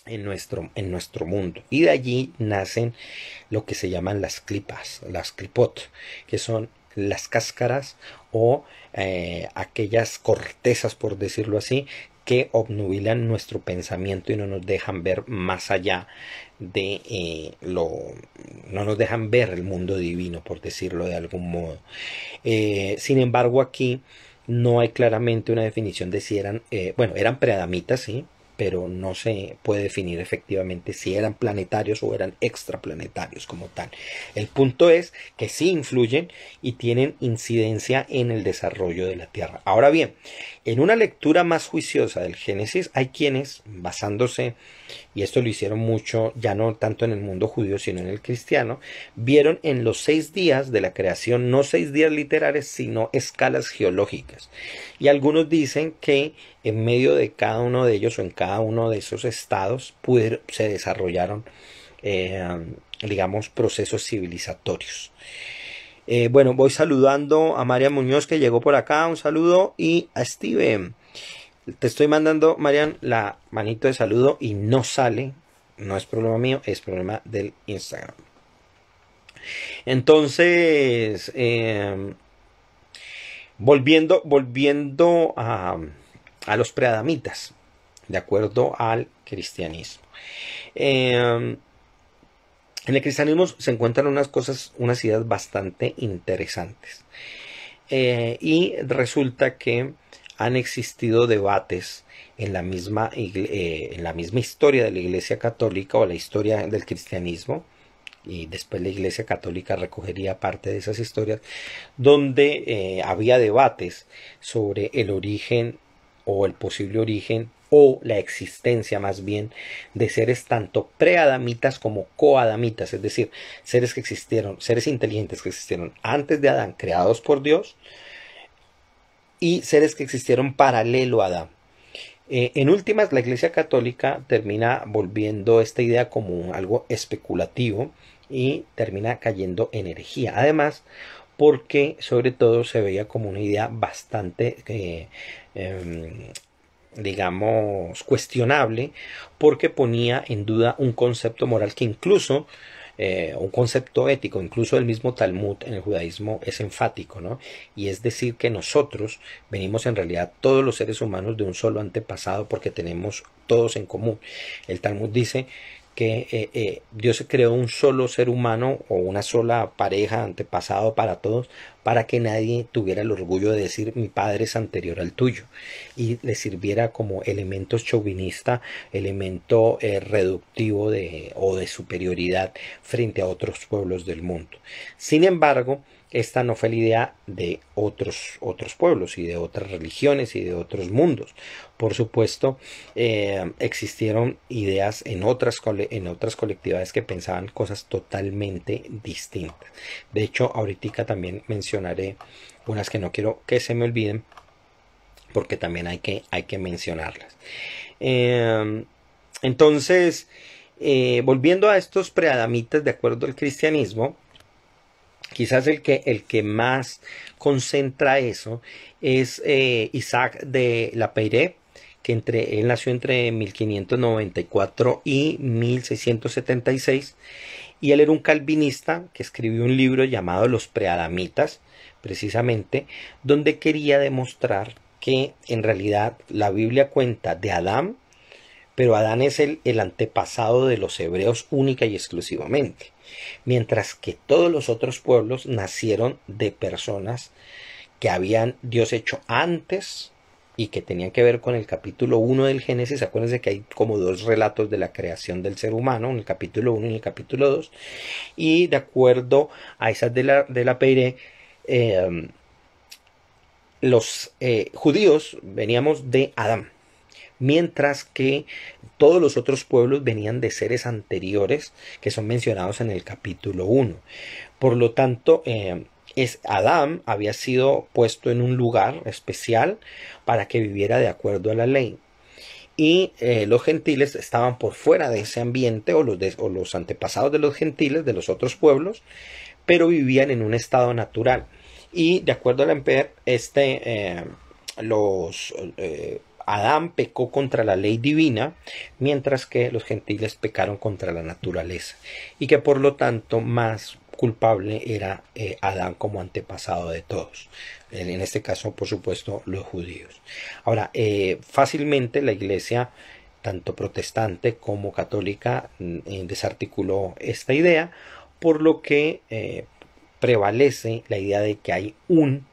en nuestro, en nuestro mundo. Y de allí nacen lo que se llaman las clipas, las clipot, que son las cáscaras o eh, aquellas cortezas, por decirlo así, que obnubilan nuestro pensamiento y no nos dejan ver más allá de eh, lo no nos dejan ver el mundo divino por decirlo de algún modo eh, sin embargo aquí no hay claramente una definición de si eran bueno eran preadamitas sí pero no se puede definir efectivamente si eran planetarios o eran extraplanetarios como tal. El punto es que sí influyen y tienen incidencia en el desarrollo de la Tierra. Ahora bien, en una lectura más juiciosa del Génesis hay quienes, basándose, y esto lo hicieron mucho, ya no tanto en el mundo judío, sino en el cristiano, vieron en los seis días de la creación, no seis días literales, sino escalas geológicas. Y algunos dicen que en medio de cada uno de ellos o en cada uno de esos estados se desarrollaron, eh, digamos, procesos civilizatorios. Eh, bueno, voy saludando a María Muñoz que llegó por acá, un saludo, y a Steven. Te estoy mandando, Marian, la manito de saludo y no sale. No es problema mío, es problema del Instagram. Entonces, em, volviendo, volviendo a, los preadamitas, de acuerdo al cristianismo. Em, en el cristianismo se encuentran unas cosas, unas ideas bastante interesantes. Eh, y resulta que han existido debates en la, misma, eh, en la misma historia de la Iglesia Católica o la historia del cristianismo, y después la Iglesia Católica recogería parte de esas historias, donde eh, había debates sobre el origen o el posible origen o la existencia más bien de seres tanto preadamitas como coadamitas, es decir, seres que existieron, seres inteligentes que existieron antes de Adán, creados por Dios, y seres que existieron paralelo a Adán. Eh, en últimas, la Iglesia Católica termina volviendo esta idea como algo especulativo y termina cayendo energía, Además, porque sobre todo se veía como una idea bastante eh, em, digamos, cuestionable, porque ponía en duda un concepto moral que incluso, eh, un concepto ético, incluso el mismo Talmud en el judaísmo es enfático, ¿no? Y es decir que nosotros venimos en realidad todos los seres humanos de un solo antepasado porque tenemos todos en común. El Talmud dice que eh, eh, Dios creó un solo ser humano o una sola pareja antepasado para todos, para que nadie tuviera el orgullo de decir mi padre es anterior al tuyo y le sirviera como elemento chauvinista, elemento eh, reductivo de, o de superioridad frente a otros pueblos del mundo. Sin embargo, esta no fue la idea de otros, otros pueblos y de otras religiones y de otros mundos. Por supuesto, eh, existieron ideas en otras, en otras colectividades que pensaban cosas totalmente distintas. De hecho, ahorita también mencionaré unas que no quiero que se me olviden porque también hay que, hay que mencionarlas. Eh, entonces, eh, volviendo a estos preadamitas de acuerdo al cristianismo, Quizás el que, el que más concentra eso es eh, Isaac de la Peiré, que entre, él nació entre 1594 y 1676, y él era un calvinista que escribió un libro llamado Los Preadamitas, precisamente, donde quería demostrar que en realidad la Biblia cuenta de Adán pero Adán es el, antepasado de los hebreos única y exclusivamente, mientras que todos los otros pueblos nacieron de personas que habían Dios hecho antes y que tenían que ver con el capítulo 1 del Génesis. Acuérdense que hay como dos relatos de la creación del ser humano, en el capítulo 1 y en el capítulo 2. Y de acuerdo a esas de la, de Peire, eh, los eh, judíos veníamos de Adán mientras que todos los otros pueblos venían de seres anteriores que son mencionados en el capítulo 1. Por lo tanto, eh, es Adán había sido puesto en un lugar especial para que viviera de acuerdo a la ley. Y eh, los gentiles estaban por fuera de ese ambiente, o los, o los antepasados de los gentiles, de los otros pueblos, pero vivían en un estado natural. Y de acuerdo la Emper, este, eh, los, Adán pecó contra la ley divina, mientras que los gentiles pecaron contra la naturaleza, y que por lo tanto más culpable era eh, Adán como antepasado de todos. En este caso, por supuesto, los judíos. Ahora, eh, fácilmente la iglesia, tanto protestante como católica, mm, eh, desarticuló esta idea, por lo que prevalece la idea de que hay un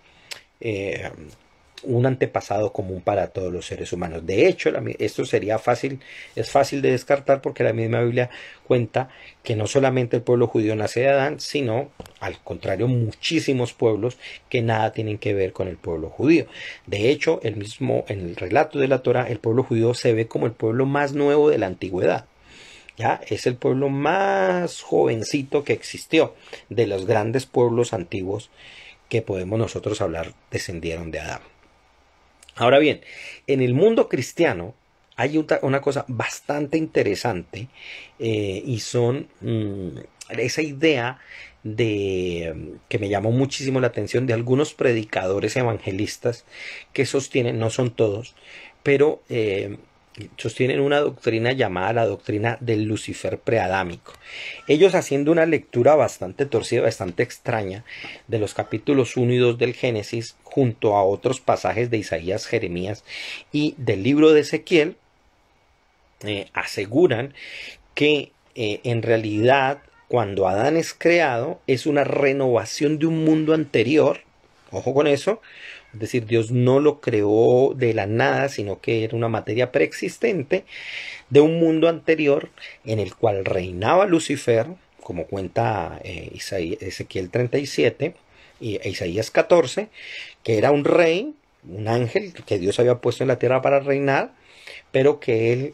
un antepasado común para todos los seres humanos. De hecho, esto sería fácil, es fácil de descartar porque la misma Biblia cuenta que no solamente el pueblo judío nace de Adán, sino al contrario muchísimos pueblos que nada tienen que ver con el pueblo judío. De hecho, el mismo en el relato de la Torah, el pueblo judío se ve como el pueblo más nuevo de la antigüedad. ¿Ya? Es el pueblo más jovencito que existió de los grandes pueblos antiguos que podemos nosotros hablar descendieron de Adán. Ahora bien, en el mundo cristiano hay una cosa bastante interesante eh, y son mm, esa idea de mm, que me llamó muchísimo la atención de algunos predicadores evangelistas que sostienen, no son todos, pero eh, tienen una doctrina llamada la doctrina del Lucifer preadámico. Ellos haciendo una lectura bastante torcida, bastante extraña de los capítulos 1 y 2 del Génesis junto a otros pasajes de Isaías, Jeremías y del libro de Ezequiel, eh, aseguran que eh, en realidad cuando Adán es creado es una renovación de un mundo anterior, ojo con eso, es decir, Dios no lo creó de la nada, sino que era una materia preexistente de un mundo anterior en el cual reinaba Lucifer, como cuenta eh, Ezequiel 37 y, e Isaías 14, que era un rey, un ángel que Dios había puesto en la tierra para reinar, pero que él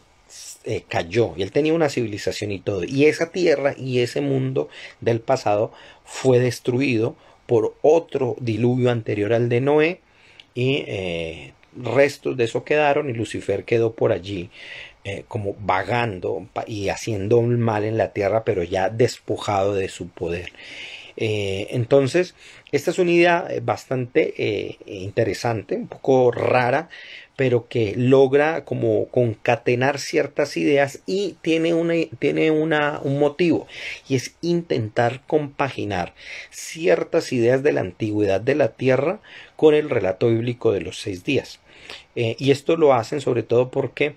eh, cayó y él tenía una civilización y todo. Y esa tierra y ese mundo del pasado fue destruido por otro diluvio anterior al de Noé y eh, restos de eso quedaron y Lucifer quedó por allí eh, como vagando y haciendo un mal en la tierra pero ya despojado de su poder. Eh, entonces, esta es una idea bastante interesante, un poco rara, pero que logra como concatenar ciertas ideas y tiene, una, un motivo y es intentar compaginar ciertas ideas de la antigüedad de la tierra con el relato bíblico de los seis días. Eh, y esto lo hacen sobre todo porque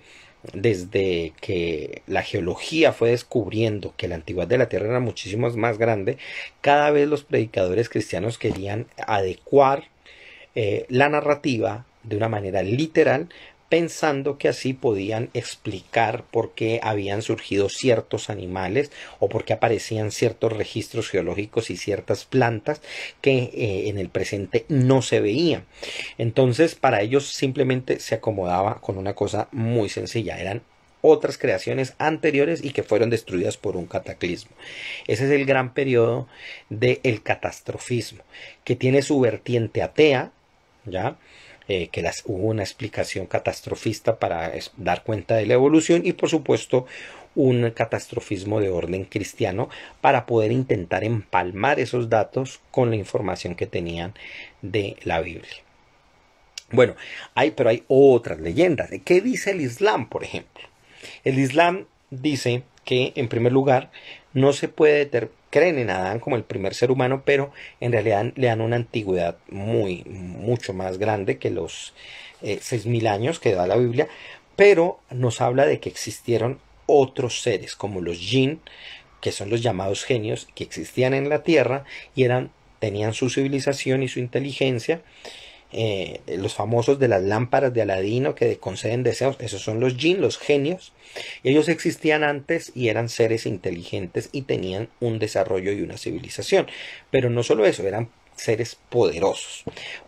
desde que la geología fue descubriendo que la antigüedad de la Tierra era muchísimo más grande, cada vez los predicadores cristianos querían adecuar eh, la narrativa de una manera literal, pensando que así podían explicar por qué habían surgido ciertos animales o por qué aparecían ciertos registros geológicos y ciertas plantas que eh, en el presente no se veían. Entonces, para ellos simplemente se acomodaba con una cosa muy sencilla, eran otras creaciones anteriores y que fueron destruidas por un cataclismo. Ese es el gran periodo del catastrofismo, que tiene su vertiente atea, ¿ya? Eh, que hubo una explicación catastrofista para dar cuenta de la evolución y por supuesto un catastrofismo de orden cristiano para poder intentar empalmar esos datos con la información que tenían de la Biblia. Bueno, hay, pero hay otras leyendas. ¿Qué dice el Islam, por ejemplo? El Islam dice que, en primer lugar, no se puede creen en Adán como el primer ser humano, pero en realidad le dan una antigüedad muy, mucho más grande que los eh, seis mil años que da la Biblia, pero nos habla de que existieron otros seres como los yin, que son los llamados genios, que existían en la Tierra y eran, tenían su civilización y su inteligencia, eh, los famosos de las lámparas de Aladino que conceden deseos, esos son los Jin los genios. Ellos existían antes y eran seres inteligentes y tenían un desarrollo y una civilización. Pero no solo eso, eran seres poderosos.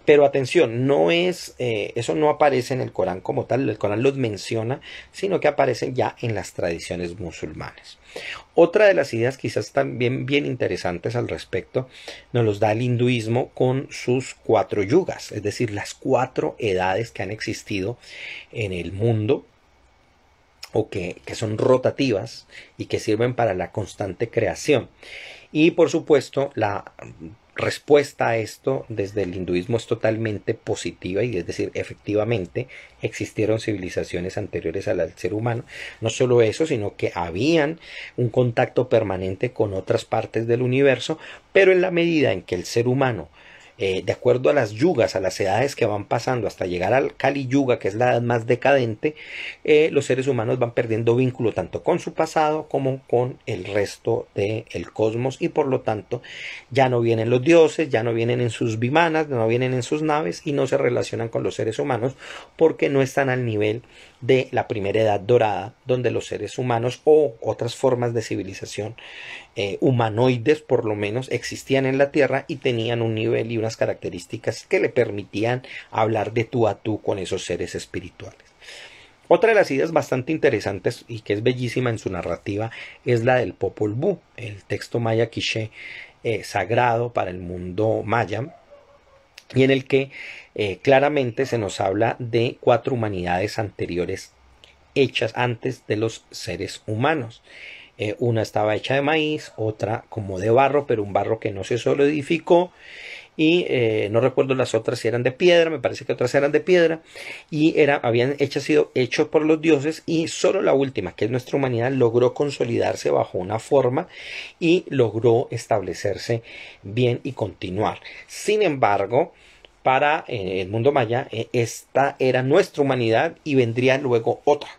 Pero atención, no es, eh, eso no aparece en el Corán como tal, el Corán los menciona, sino que aparecen ya en las tradiciones musulmanes Otra de las ideas quizás también bien interesantes al respecto nos los da el hinduismo con sus cuatro yugas, es decir, las cuatro edades que han existido en el mundo o que, que son rotativas y que sirven para la constante creación. Y por supuesto, la respuesta a esto desde el hinduismo es totalmente positiva y es decir, efectivamente existieron civilizaciones anteriores al ser humano. No solo eso, sino que habían un contacto permanente con otras partes del universo, pero en la medida en que el ser humano eh, de acuerdo a las yugas, a las edades que van pasando hasta llegar al Kali Yuga, que es la edad más decadente, eh, los seres humanos van perdiendo vínculo tanto con su pasado como con el resto del cosmos y por lo tanto ya no vienen los dioses, ya no vienen en sus vimanas, no vienen en sus naves y no se relacionan con los seres humanos porque no están al nivel de la primera edad dorada, donde los seres humanos o otras formas de civilización eh, humanoides por lo menos existían en la Tierra y tenían un nivel y unas características que le permitían hablar de tú a tú con esos seres espirituales. Otra de las ideas bastante interesantes y que es bellísima en su narrativa es la del Popol Vuh, el texto maya quiché eh, sagrado para el mundo maya, y en el que eh, claramente se nos habla de cuatro humanidades anteriores hechas antes de los seres humanos. Eh, una estaba hecha de maíz, otra como de barro, pero un barro que no se solidificó, y eh, no recuerdo las otras si eran de piedra, me parece que otras eran de piedra, y era, habían hecho, sido hechos por los dioses y solo la última, que es nuestra humanidad, logró consolidarse bajo una forma y logró establecerse bien y continuar. Sin embargo, para eh, el mundo maya, eh, esta era nuestra humanidad y vendría luego otra.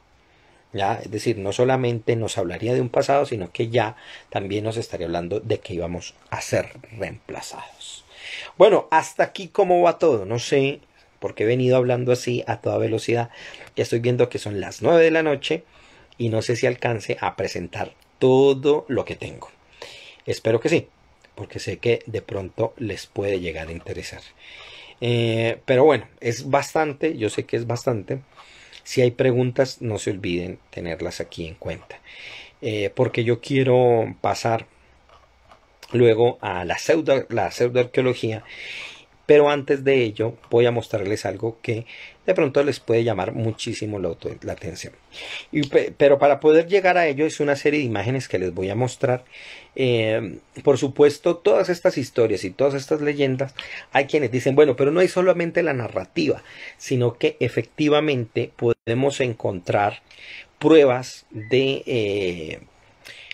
¿Ya? Es decir, no solamente nos hablaría de un pasado, sino que ya también nos estaría hablando de que íbamos a ser reemplazados. Bueno, hasta aquí cómo va todo. No sé, porque he venido hablando así a toda velocidad. estoy viendo que son las 9 de la noche y no sé si alcance a presentar todo lo que tengo. Espero que sí, porque sé que de pronto les puede llegar a interesar. Eh, pero bueno, es bastante, yo sé que es bastante. Si hay preguntas, no se olviden tenerlas aquí en cuenta. Eh, porque yo quiero pasar luego a la pseudo, la arqueología Pero antes de ello voy a mostrarles algo que de pronto les puede llamar muchísimo la, la atención. pero para poder llegar a ello es una serie de imágenes que les voy a mostrar. Em, por supuesto, todas estas historias y todas estas leyendas, hay quienes dicen, bueno, pero no hay solamente la narrativa, sino que efectivamente podemos encontrar pruebas de... Eh,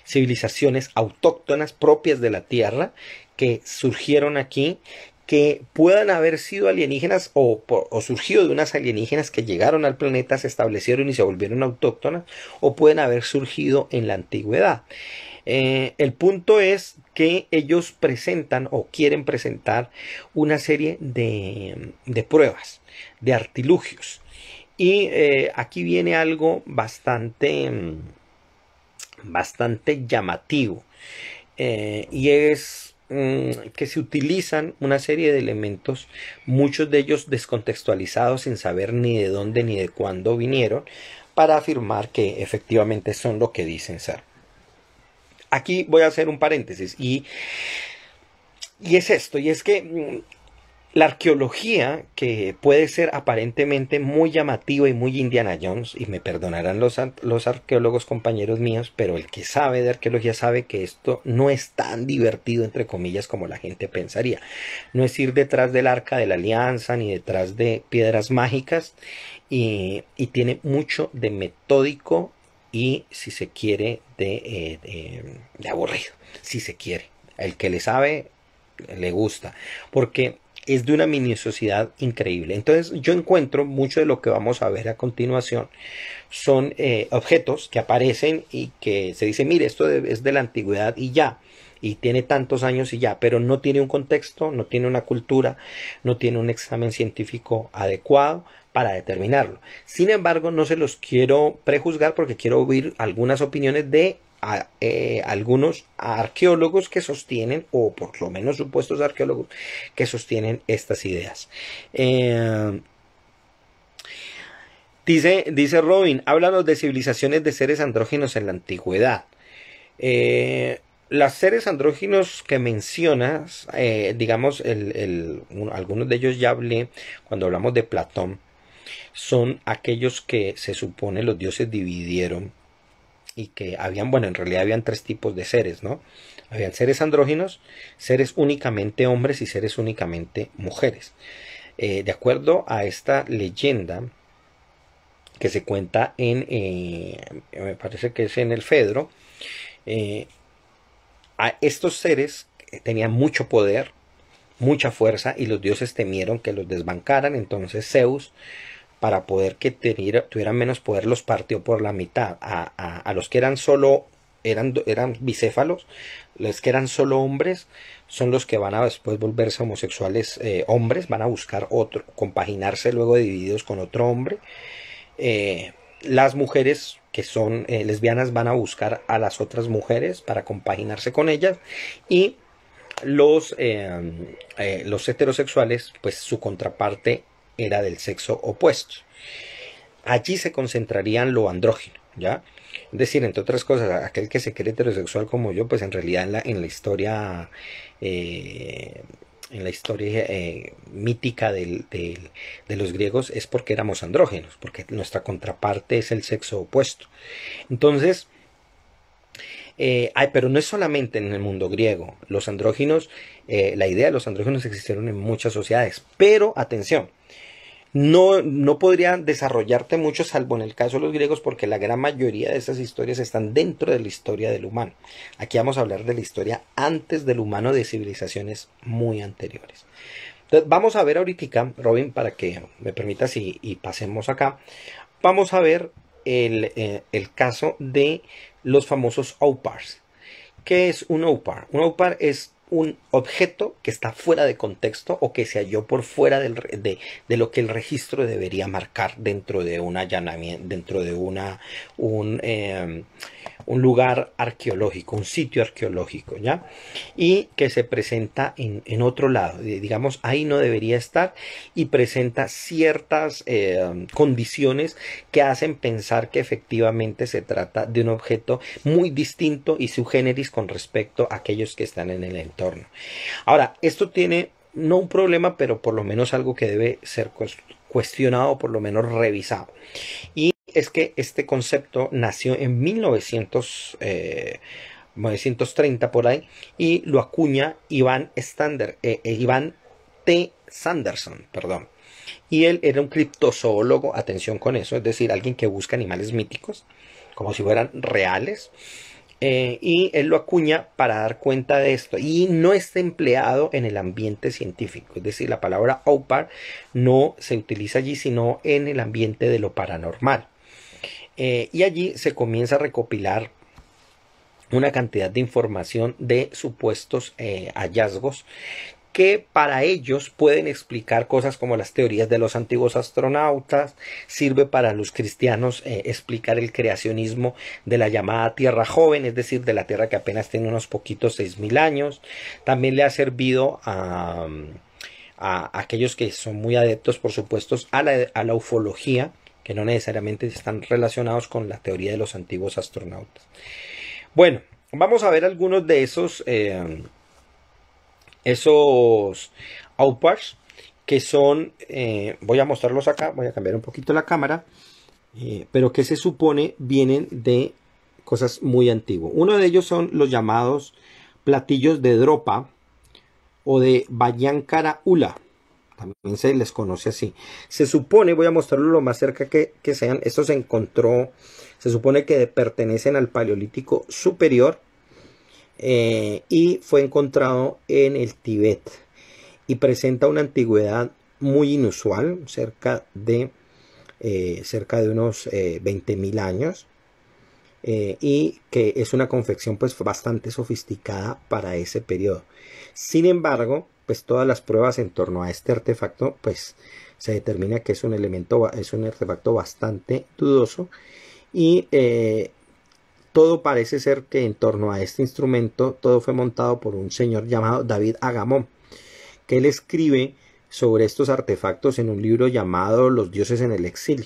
civilizaciones autóctonas propias de la Tierra que surgieron aquí, que puedan haber sido alienígenas o, surgido de unas alienígenas que llegaron al planeta, se establecieron y se volvieron autóctonas, o pueden haber surgido en la antigüedad. Eh, el punto es que ellos presentan o quieren presentar una serie de, de pruebas, de artilugios. Y eh, aquí viene algo bastante... Mm, bastante llamativo. Eh, y es mm, que se utilizan una serie de elementos, muchos de ellos descontextualizados sin saber ni de dónde ni de cuándo vinieron, para afirmar que efectivamente son lo que dicen ser. Aquí voy a hacer un paréntesis y, y es esto, y es que mm, la arqueología, que puede ser aparentemente muy llamativa y muy Indiana Jones, y me perdonarán los, los, arqueólogos compañeros míos, pero el que sabe de arqueología sabe que esto no es tan divertido, entre comillas, como la gente pensaría. No es ir detrás del arca de la alianza ni detrás de piedras mágicas, y, tiene mucho de metódico y, si se quiere, eh, de, de aburrido, si se quiere. El que le sabe, le gusta. Porque es de una minuciosidad increíble. Entonces yo encuentro mucho de lo que vamos a ver a continuación son eh, objetos que aparecen y que se dice, mire, esto es de la antigüedad y ya y tiene tantos años y ya, pero no tiene un contexto, no tiene una cultura, no tiene un examen científico adecuado para determinarlo. Sin embargo, no se los quiero prejuzgar porque quiero oír algunas opiniones de eh, algunos arqueólogos que sostienen, o por lo menos supuestos arqueólogos que sostienen estas ideas. Eh, dice, dice Robin, háblanos de civilizaciones de seres andrógenos en la antigüedad. Los eh, las seres andróginos que mencionas, digamos, algunos de ellos ya hablé cuando hablamos de Platón, son aquellos que se supone los dioses dividieron y que habían, bueno, en realidad habían tres tipos de seres, ¿no? Habían seres andróginos, seres únicamente hombres y seres únicamente mujeres. Eh, de acuerdo a esta leyenda que se cuenta en, eh, me parece que es en el Fedro, eh, a estos seres tenían mucho poder, mucha fuerza y los dioses temieron que los desbancaran, entonces Zeus para poder que tuvieran menos poder los partió por la mitad. A, a, los que eran solo, eran, eran bicéfalos, los que eran solo hombres, son los que van a después volverse homosexuales eh, hombres, van a buscar otro, compaginarse luego divididos con otro hombre. Eh, las mujeres que son eh, lesbianas van a buscar a las otras mujeres para compaginarse con ellas y los, los heterosexuales, pues su contraparte era del sexo opuesto. Allí se concentrarían lo andrógeno. ¿ya? Es decir, entre otras cosas, aquel que se cree heterosexual como yo, pues en realidad en la, en la historia, eh, en la historia eh, mítica de los griegos es porque éramos andrógenos, porque nuestra contraparte es el sexo opuesto. Entonces, eh, pero no es solamente en el mundo griego. Los andróginos, la idea de los andrógenos existieron en muchas sociedades, pero atención, no, no desarrollarte mucho, salvo en el caso de los griegos, porque la gran mayoría de esas historias están dentro de la historia del humano. Aquí vamos a hablar de la historia antes del humano de civilizaciones muy anteriores. Entonces, vamos a ver ahorita, Robin, para que me permitas y, pasemos acá, vamos a ver el, eh, el caso de los famosos Opars. ¿Qué es un Opar? Un Opar es un objeto que está fuera de contexto o que se halló por fuera de, lo que el registro debería marcar dentro de un allanamiento, dentro de una, un, em, lugar arqueológico, un sitio arqueológico, ¿ya? Y que se presenta en, otro lado, eh, digamos, ahí no debería estar y presenta ciertas em, condiciones que hacen pensar que efectivamente se trata de un objeto muy distinto y su géneris con respecto a aquellos que están en el Ahora, esto tiene no un problema, pero por lo menos algo que debe ser cuestionado, por lo menos revisado. Y es que este concepto nació en 1930 eh, por ahí y lo acuña Iván, Stander, eh, eh, T. Sanderson, perdón. Y él era un criptozoólogo, atención con eso, es decir, alguien que busca animales míticos como si fueran reales eh, y él lo acuña para dar cuenta de esto y no está empleado en el ambiente científico, es decir, la palabra OPAR no se utiliza allí sino en el ambiente de lo paranormal. Eh, y allí se comienza a recopilar una cantidad de información de supuestos eh, hallazgos que para ellos pueden explicar cosas como las teorías de los antiguos astronautas, sirve para los cristianos eh, explicar el creacionismo de la llamada Tierra Joven, es decir, de la Tierra que apenas tiene unos poquitos 6.000 años, también le ha servido a, a, aquellos que son muy adeptos, por supuesto, a la, ufología, que no necesariamente están relacionados con la teoría de los antiguos astronautas. Bueno, vamos a ver algunos de esos... Eh, esos outbars que son, eh, voy a mostrarlos acá, voy a cambiar un poquito la cámara, eh, pero que se supone vienen de cosas muy antiguas. Uno de ellos son los llamados platillos de dropa o de bayancara Ula. También se les conoce así. Se supone, voy a mostrarlo lo más cerca que, que sean, esto se encontró, se supone que pertenecen al Paleolítico Superior eh, y fue encontrado en el Tíbet y presenta una antigüedad muy inusual, cerca de, eh, cerca de unos eh, 20.000 años, eh, y que es una confección pues bastante sofisticada para ese periodo. Sin embargo, pues todas las pruebas en torno a este artefacto pues se determina que es un elemento, es un artefacto bastante dudoso y todo parece ser que en torno a este instrumento todo fue montado por un señor llamado David Agamón, que él escribe sobre estos artefactos en un libro llamado Los dioses en el exilio.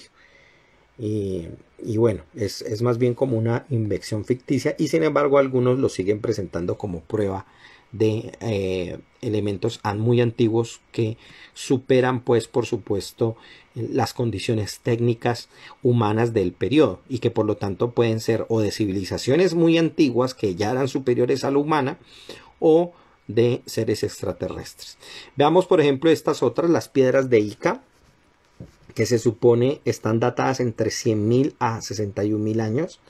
Y, bueno, es, es, más bien como una invención ficticia y sin embargo algunos lo siguen presentando como prueba de eh, elementos muy antiguos que superan pues por supuesto las condiciones técnicas humanas del periodo y que por lo tanto pueden ser o de civilizaciones muy antiguas que ya eran superiores a la humana o de seres extraterrestres. Veamos por ejemplo estas otras, las piedras de Ica, que se supone están datadas entre 100.000 a 61.000 años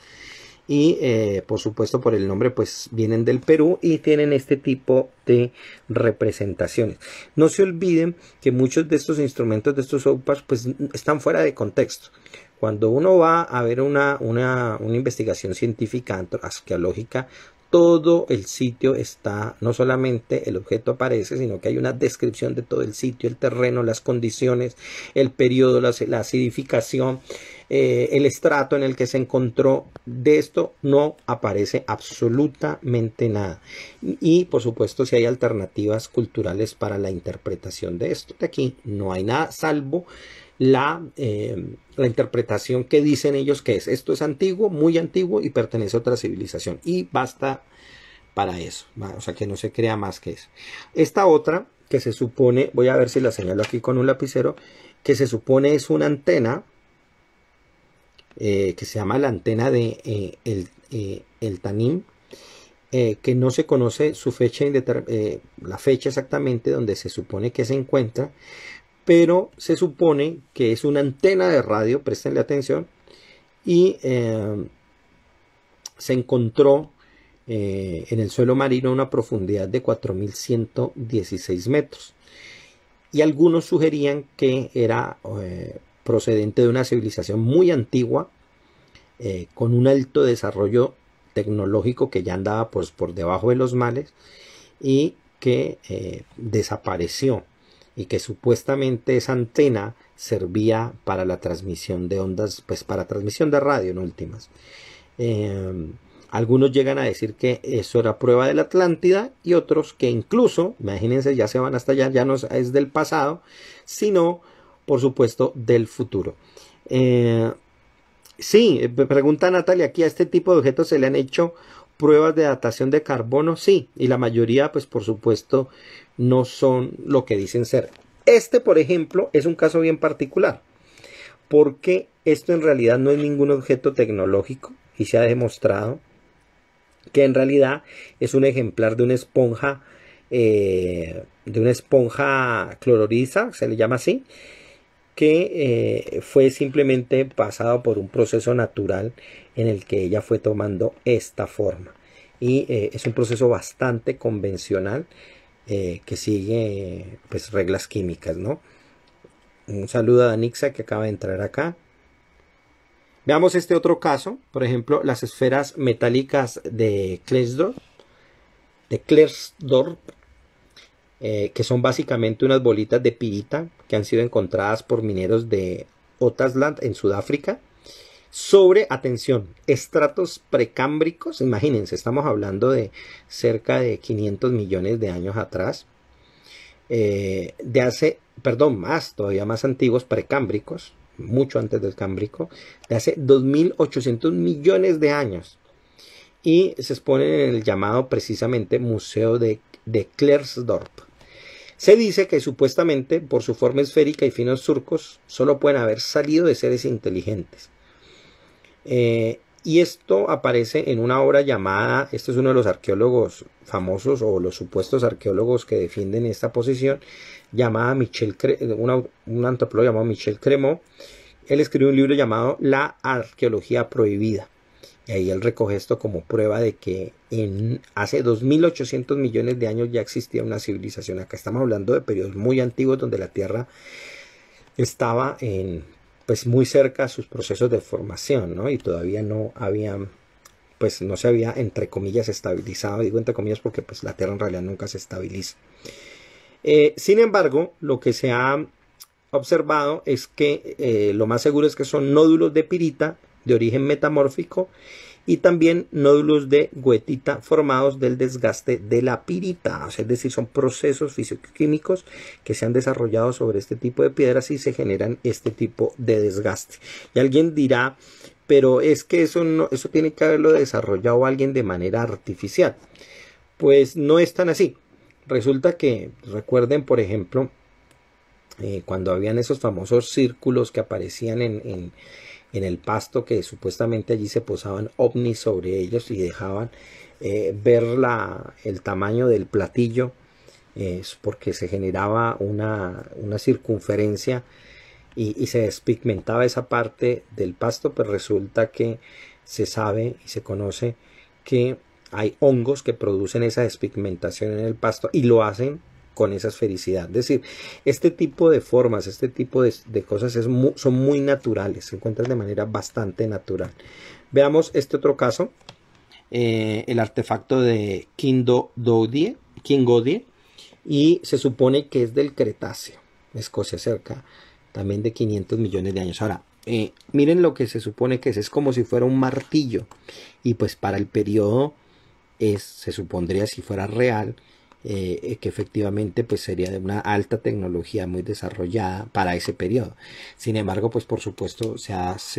y eh, por supuesto por el nombre pues vienen del Perú y tienen este tipo de representaciones. No se olviden que muchos de estos instrumentos, de estos OPAS pues están fuera de contexto. Cuando uno va a ver una, investigación científica arqueológica, todo el sitio está, no solamente el objeto aparece, sino que hay una descripción de todo el sitio, el terreno, las condiciones, el periodo, la acidificación, eh, el estrato en el que se encontró. De esto no aparece absolutamente nada. Y, por supuesto si hay alternativas culturales para la interpretación de esto. De aquí no hay nada salvo la, eh, la, interpretación que dicen ellos que es. Esto es antiguo, muy antiguo y pertenece a otra civilización. Y basta para eso. O sea, que no se crea más que eso. Esta otra, que se supone, voy a ver si la señalo aquí con un lapicero, que se supone es una antena eh, que se llama la antena de eh, el, eh, el, Tanim, que no se conoce su fecha, la fecha exactamente donde se supone que se encuentra, pero se supone que es una antena de radio, prestenle atención, y se encontró en el suelo marino a una profundidad de 4.116 metros. Y algunos sugerían que era procedente de una civilización muy antigua, eh, con un alto desarrollo tecnológico que ya andaba pues, por debajo de los males y que eh, desapareció y que supuestamente esa antena servía para la transmisión de ondas, pues para transmisión de radio en últimas. Em, algunos llegan a decir que eso era prueba de la Atlántida y otros que incluso, imagínense, ya se van hasta allá, ya no es del pasado, sino por supuesto, del futuro. Eh, sí, eh, pregunta Natalia, aquí a este tipo de objetos se le han hecho pruebas de datación de carbono, sí, y la mayoría, pues por supuesto, no son lo que dicen ser. Este, por ejemplo, es un caso bien particular, porque esto en realidad no es ningún objeto tecnológico y se ha demostrado que en realidad es un ejemplar de una esponja, eh, de una esponja clororiza, se le llama así, que eh, fue simplemente pasado por un proceso natural en el que ella fue tomando esta forma. Y eh, es un proceso bastante convencional eh, que sigue pues reglas químicas, ¿no? Un saludo a Danixa que acaba de entrar acá. Veamos este otro caso, por ejemplo, las esferas metálicas de Klesdorf, de Klesdorf, que son básicamente unas bolitas de pirita que han sido encontradas por mineros de Otasland en Sudáfrica sobre, atención, estratos precámbricos, imagínense, estamos hablando de cerca de 500 millones de años atrás, eh, de hace, perdón, más, todavía más antiguos, precámbricos, mucho antes del Cámbrico, de hace 2.800 millones de años. Y se expone en el llamado precisamente Museo de, de Klersdorp. Se dice que supuestamente, por su forma esférica y finos surcos, solo pueden haber salido de seres inteligentes. Eh, y esto aparece en una obra llamada, este es uno de los arqueólogos famosos o los supuestos arqueólogos que defienden esta posición, llamada Michel, un antropólogo llamado Michel Cremó. Él escribió un libro llamado La arqueología prohibida. Y ahí él recoge esto como prueba de que en hace 2.800 millones de años ya existía una civilización. Acá estamos hablando de periodos muy antiguos donde la Tierra estaba en, pues muy cerca a sus procesos de formación, ¿no? Y todavía no había, pues no se había, entre comillas, estabilizado. Digo entre comillas porque pues la Tierra en realidad nunca se estabiliza. Eh, sin embargo, lo que se ha observado es que eh, lo más seguro es que son nódulos de pirita de origen metamórfico y también nódulos de guetita formados del desgaste de la pirita. es decir, son procesos fisioquímicos que se han desarrollado sobre este tipo de piedras y se generan este tipo de desgaste. Y alguien dirá, pero es que eso, no, eso tiene que haberlo desarrollado alguien de manera artificial. Pues no es tan así. Resulta que, recuerden, por ejemplo, eh, cuando habían esos famosos círculos que aparecían en en el pasto que supuestamente allí se posaban ovnis sobre ellos y dejaban eh, ver el tamaño del platillo es eh, porque se generaba una, circunferencia y, se despigmentaba esa parte del pasto, pero pues resulta que se sabe y se conoce que hay hongos que producen esa despigmentación en el pasto y lo hacen con esa esfericidad, Es decir, este tipo de formas, este tipo de, cosas es son muy naturales, se encuentran de manera bastante natural. Veamos este otro caso, eh, el artefacto de King Dodie, y se supone que es del Cretáceo, Escocia, cerca también de 500 millones de años. Ahora, eh, miren lo que se supone que es, es como si fuera un martillo, y pues para el periodo es, se supondría si fuera real, eh, que efectivamente pues sería de una alta tecnología muy desarrollada para ese periodo. Sin embargo, pues por supuesto se,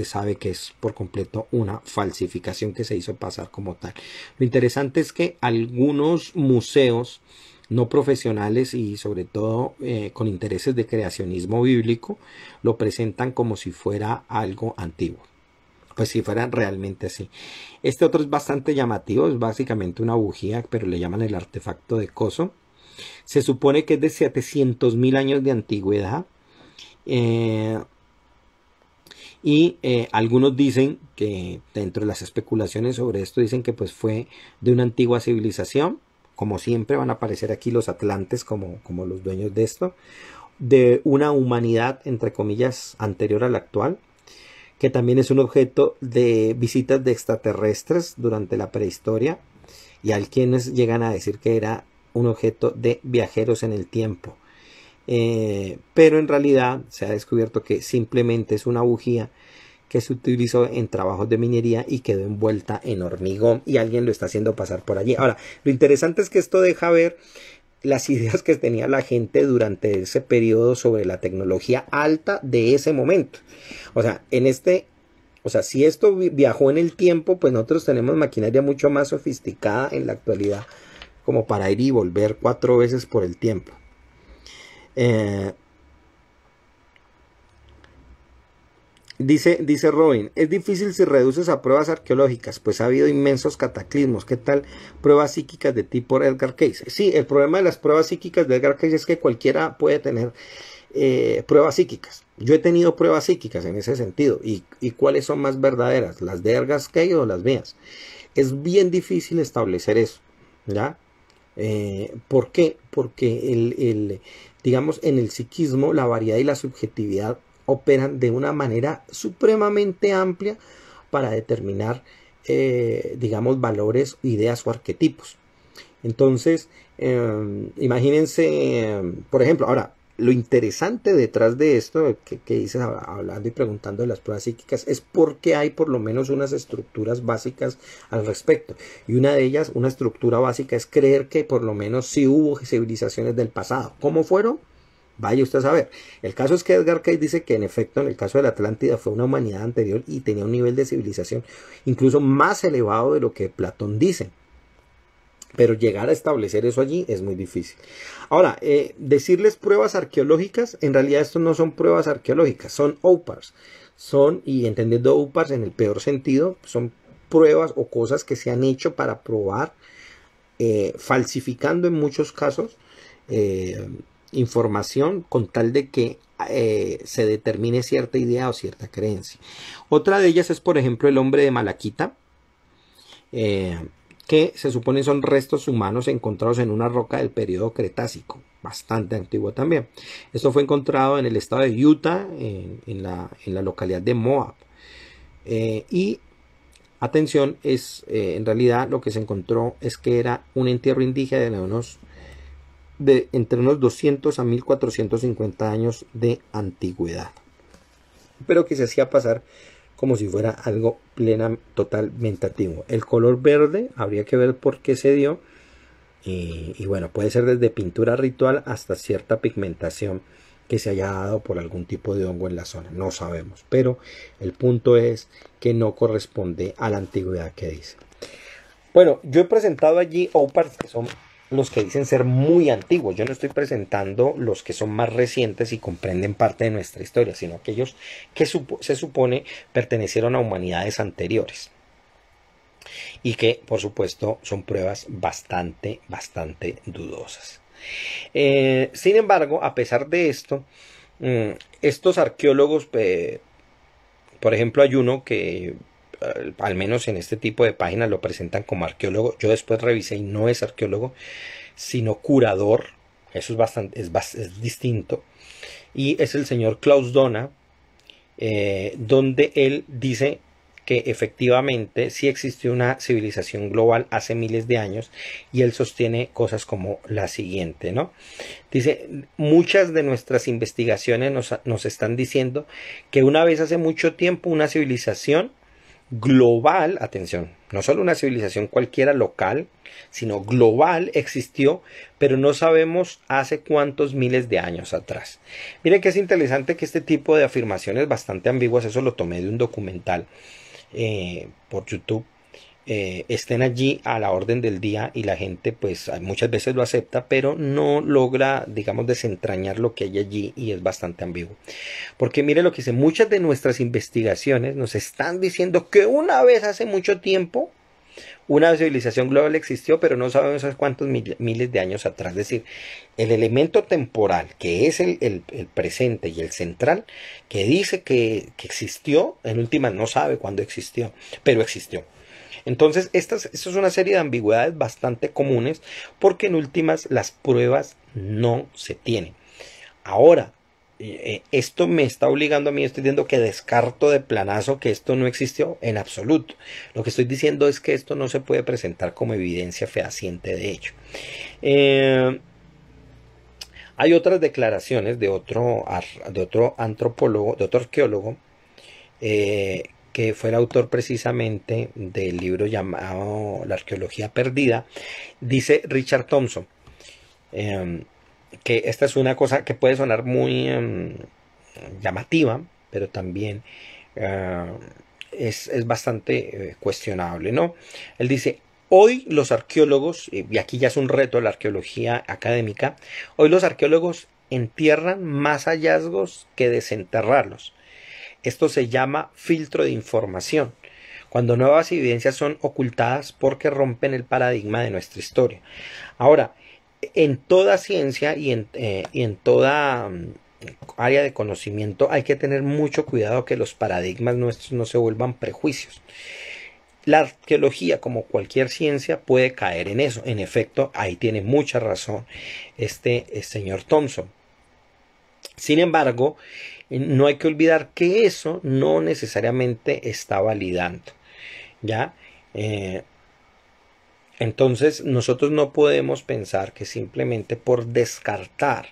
sabe que es por completo una falsificación que se hizo pasar como tal. Lo interesante es que algunos museos no profesionales y sobre todo eh, con intereses de creacionismo bíblico lo presentan como si fuera algo antiguo pues si fueran realmente así. Este otro es bastante llamativo, es básicamente una bujía, pero le llaman el artefacto de Coso. Se supone que es de 700.000 años de antigüedad. Eh, y eh, algunos dicen que dentro de las especulaciones sobre esto dicen que pues fue de una antigua civilización. Como siempre van a aparecer aquí los atlantes como, como los dueños de esto. De una humanidad, entre comillas, anterior a la actual que también es un objeto de visitas de extraterrestres durante la prehistoria, y al quienes llegan a decir que era un objeto de viajeros en el tiempo. Eh, pero en realidad se ha descubierto que simplemente es una bujía que se utilizó en trabajos de minería y quedó envuelta en hormigón y alguien lo está haciendo pasar por allí. Ahora, lo interesante es que esto deja ver las ideas que tenía la gente durante ese periodo sobre la tecnología alta de ese momento. O sea, en este, o sea, si esto viajó en el tiempo, pues nosotros tenemos maquinaria mucho más sofisticada en la actualidad como para ir y volver cuatro veces por el tiempo. Eh, Dice, dice Robin, es difícil si reduces a pruebas arqueológicas, pues ha habido inmensos cataclismos. ¿Qué tal pruebas psíquicas de tipo Edgar Case? Sí, el problema de las pruebas psíquicas de Edgar Case es que cualquiera puede tener eh, pruebas psíquicas. Yo he tenido pruebas psíquicas en ese sentido. ¿Y, cuáles son más verdaderas? ¿Las de Edgar Cayce o las mías? Es bien difícil establecer eso. ¿Ya? Eh, ¿Por qué? Porque el, digamos, en el psiquismo la variedad y la subjetividad operan de una manera supremamente amplia para determinar, eh, digamos, valores, ideas o arquetipos. Entonces, em, imagínense, em, por ejemplo, ahora, lo interesante detrás de esto que, dices hablando y preguntando de las pruebas psíquicas es porque hay por lo menos unas estructuras básicas al respecto. Y una de ellas, una estructura básica, es creer que por lo menos si hubo civilizaciones del pasado. ¿Cómo fueron? Vaya usted a saber. El caso es que Edgar Cayce dice que en efecto en el caso de la Atlántida fue una humanidad anterior y tenía un nivel de civilización incluso más elevado de lo que Platón dice. Pero llegar a establecer eso allí es muy difícil. Ahora, eh, decirles pruebas arqueológicas, en realidad esto no son pruebas arqueológicas, son OPARS. Son, y entendiendo OPARS en el peor sentido, son pruebas o cosas que se han hecho para probar, eh, falsificando en muchos casos, eh, información con tal de que eh, se determine cierta idea o cierta creencia. Otra de ellas es, por ejemplo, el hombre de Malaquita, eh, que se supone son restos humanos encontrados en una roca del periodo Cretácico, bastante antiguo también. Esto fue encontrado en el estado de Utah, en, la, localidad de Moab. Eh, y atención, es en realidad lo que se encontró es que era un entierro indígena de unos de entre unos 200 a 1450 años de antigüedad, pero que se hacía pasar como si fuera algo plena, totalmente antiguo. El color verde habría que ver por qué se dio y, y bueno, puede ser desde pintura ritual hasta cierta pigmentación que se haya dado por algún tipo de hongo en la zona, no sabemos, pero el punto es que no corresponde a la antigüedad que dice. Bueno, yo he presentado allí OPARs que son los que dicen ser muy antiguos. Yo no estoy presentando los que son más recientes y comprenden parte de nuestra historia, sino aquellos que se supone pertenecieron a humanidades anteriores. Y que, por supuesto, son pruebas bastante, bastante dudosas. Eh, sin embargo, a pesar de esto, mm, estos arqueólogos, eh, por ejemplo, hay uno que eh, al menos en este tipo de páginas lo presentan como arqueólogo. Yo después revisé y no es arqueólogo, sino curador. Eso es bastante, es, es distinto. Y es el señor Klaus Dona, eh, donde él dice que efectivamente sí existió una civilización global hace miles de años y él sostiene cosas como la siguiente, ¿no? Dice, muchas de nuestras investigaciones nos, nos están diciendo que una vez hace mucho tiempo una civilización global, atención, no solo una civilización cualquiera local, sino global existió, pero no sabemos hace cuántos miles de años atrás. Miren que es interesante que este tipo de afirmaciones bastante ambiguas, eso lo tomé de un documental eh, por YouTube, eh, estén allí a la orden del día y la gente pues muchas veces lo acepta pero no logra digamos desentrañar lo que hay allí y es bastante ambiguo porque mire lo que dice muchas de nuestras investigaciones nos están diciendo que una vez hace mucho tiempo una civilización global existió pero no sabemos cuántos miles de años atrás es decir el elemento temporal que es el, presente y el central que dice que, que existió en última no sabe cuándo existió pero existió entonces, esto es, una serie de ambigüedades bastante comunes porque en últimas las pruebas no se tienen. Ahora, eh, eh, esto me está obligando a mí, estoy diciendo que descarto de planazo que esto no existió en absoluto. Lo que estoy diciendo es que esto no se puede presentar como evidencia fehaciente de hecho. Eh, hay otras declaraciones de otro, de otro antropólogo, de otro arqueólogo, que que fue el autor precisamente del libro llamado La arqueología perdida, dice Richard Thompson, em, que esta es una cosa que puede sonar muy em, llamativa, pero también eh, es, es, bastante eh, cuestionable, ¿no? Él dice, hoy los arqueólogos, y aquí ya es un reto la arqueología académica, hoy los arqueólogos entierran más hallazgos que desenterrarlos. Esto se llama filtro de información, cuando nuevas evidencias son ocultadas porque rompen el paradigma de nuestra historia. Ahora, en toda ciencia y en, eh, toda mm, área de conocimiento hay que tener mucho cuidado que los paradigmas nuestros no se vuelvan prejuicios. La arqueología, como cualquier ciencia, puede caer en eso. En efecto, ahí tiene mucha razón este eh, señor Thompson. Sin embargo, no hay que olvidar que eso no necesariamente está validando. ¿Ya? Eh, entonces nosotros no podemos pensar que simplemente por descartar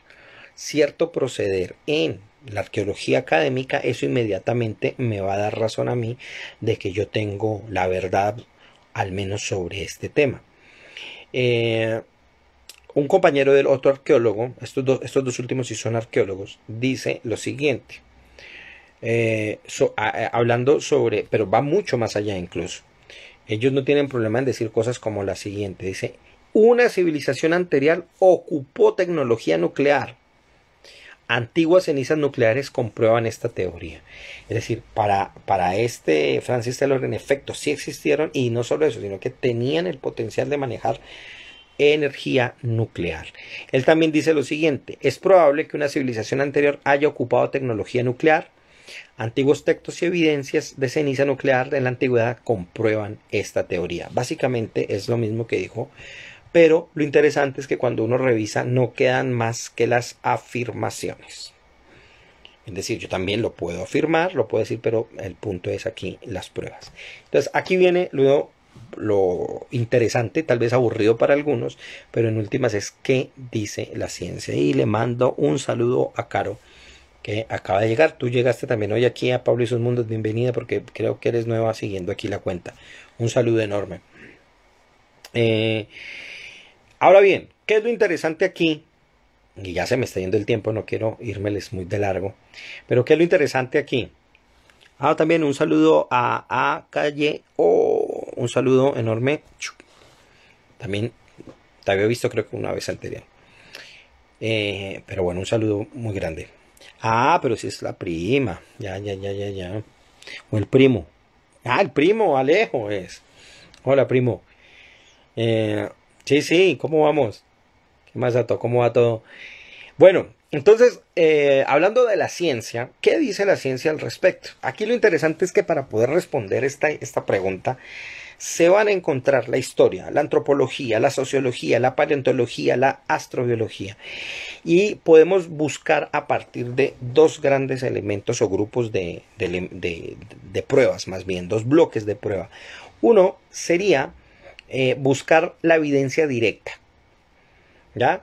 cierto proceder en la arqueología académica, eso inmediatamente me va a dar razón a mí de que yo tengo la verdad al menos sobre este tema. Eh, un compañero del otro arqueólogo, estos, dos últimos sí son arqueólogos, dice lo siguiente, eh, hablando sobre, pero va mucho más allá incluso. Ellos no tienen problema en decir cosas como la siguiente, dice, una civilización anterior ocupó tecnología nuclear. Antiguas cenizas nucleares comprueban esta teoría. Es decir, para, para este Francis Taylor, en efecto, sí existieron, y no solo eso, sino que tenían el potencial de manejar energía nuclear. Él también dice lo siguiente, es probable que una civilización anterior haya ocupado tecnología nuclear. Antiguos textos y evidencias de ceniza nuclear en la antigüedad comprueban esta teoría. Básicamente es lo mismo que dijo, pero lo interesante es que cuando uno revisa no quedan más que las afirmaciones. Es decir, yo también lo puedo afirmar, lo puedo decir, pero el punto es aquí las pruebas. Entonces, aquí viene luego lo interesante, tal vez aburrido para algunos, pero en últimas es que dice la ciencia. Y le mando un saludo a Caro, que acaba de llegar. Tú llegaste también hoy aquí a Pablo y sus mundos. Bienvenida, porque creo que eres nueva siguiendo aquí la cuenta. Un saludo enorme. Eh, ahora bien, ¿qué es lo interesante aquí? Y ya se me está yendo el tiempo, no quiero irmeles muy de largo. Pero ¿qué es lo interesante aquí? Ah, también un saludo a, a Calle O un saludo enorme. También te había visto creo que una vez anterior. Eh, pero bueno, un saludo muy grande. Ah, pero si es la prima. Ya, ya, ya, ya, ya. O el primo. Ah, el primo, Alejo es. Hola, primo. Eh, sí, sí, ¿cómo vamos? ¿Qué más todo? ¿Cómo va todo? Bueno, entonces, eh, hablando de la ciencia, ¿qué dice la ciencia al respecto? Aquí lo interesante es que para poder responder esta pregunta, se van a encontrar la historia, la antropología, la sociología, la paleontología, la astrobiología. Y podemos buscar a partir de dos grandes elementos o grupos de, pruebas, más bien, dos bloques de prueba. Uno sería eh, buscar la evidencia directa. ¿Ya?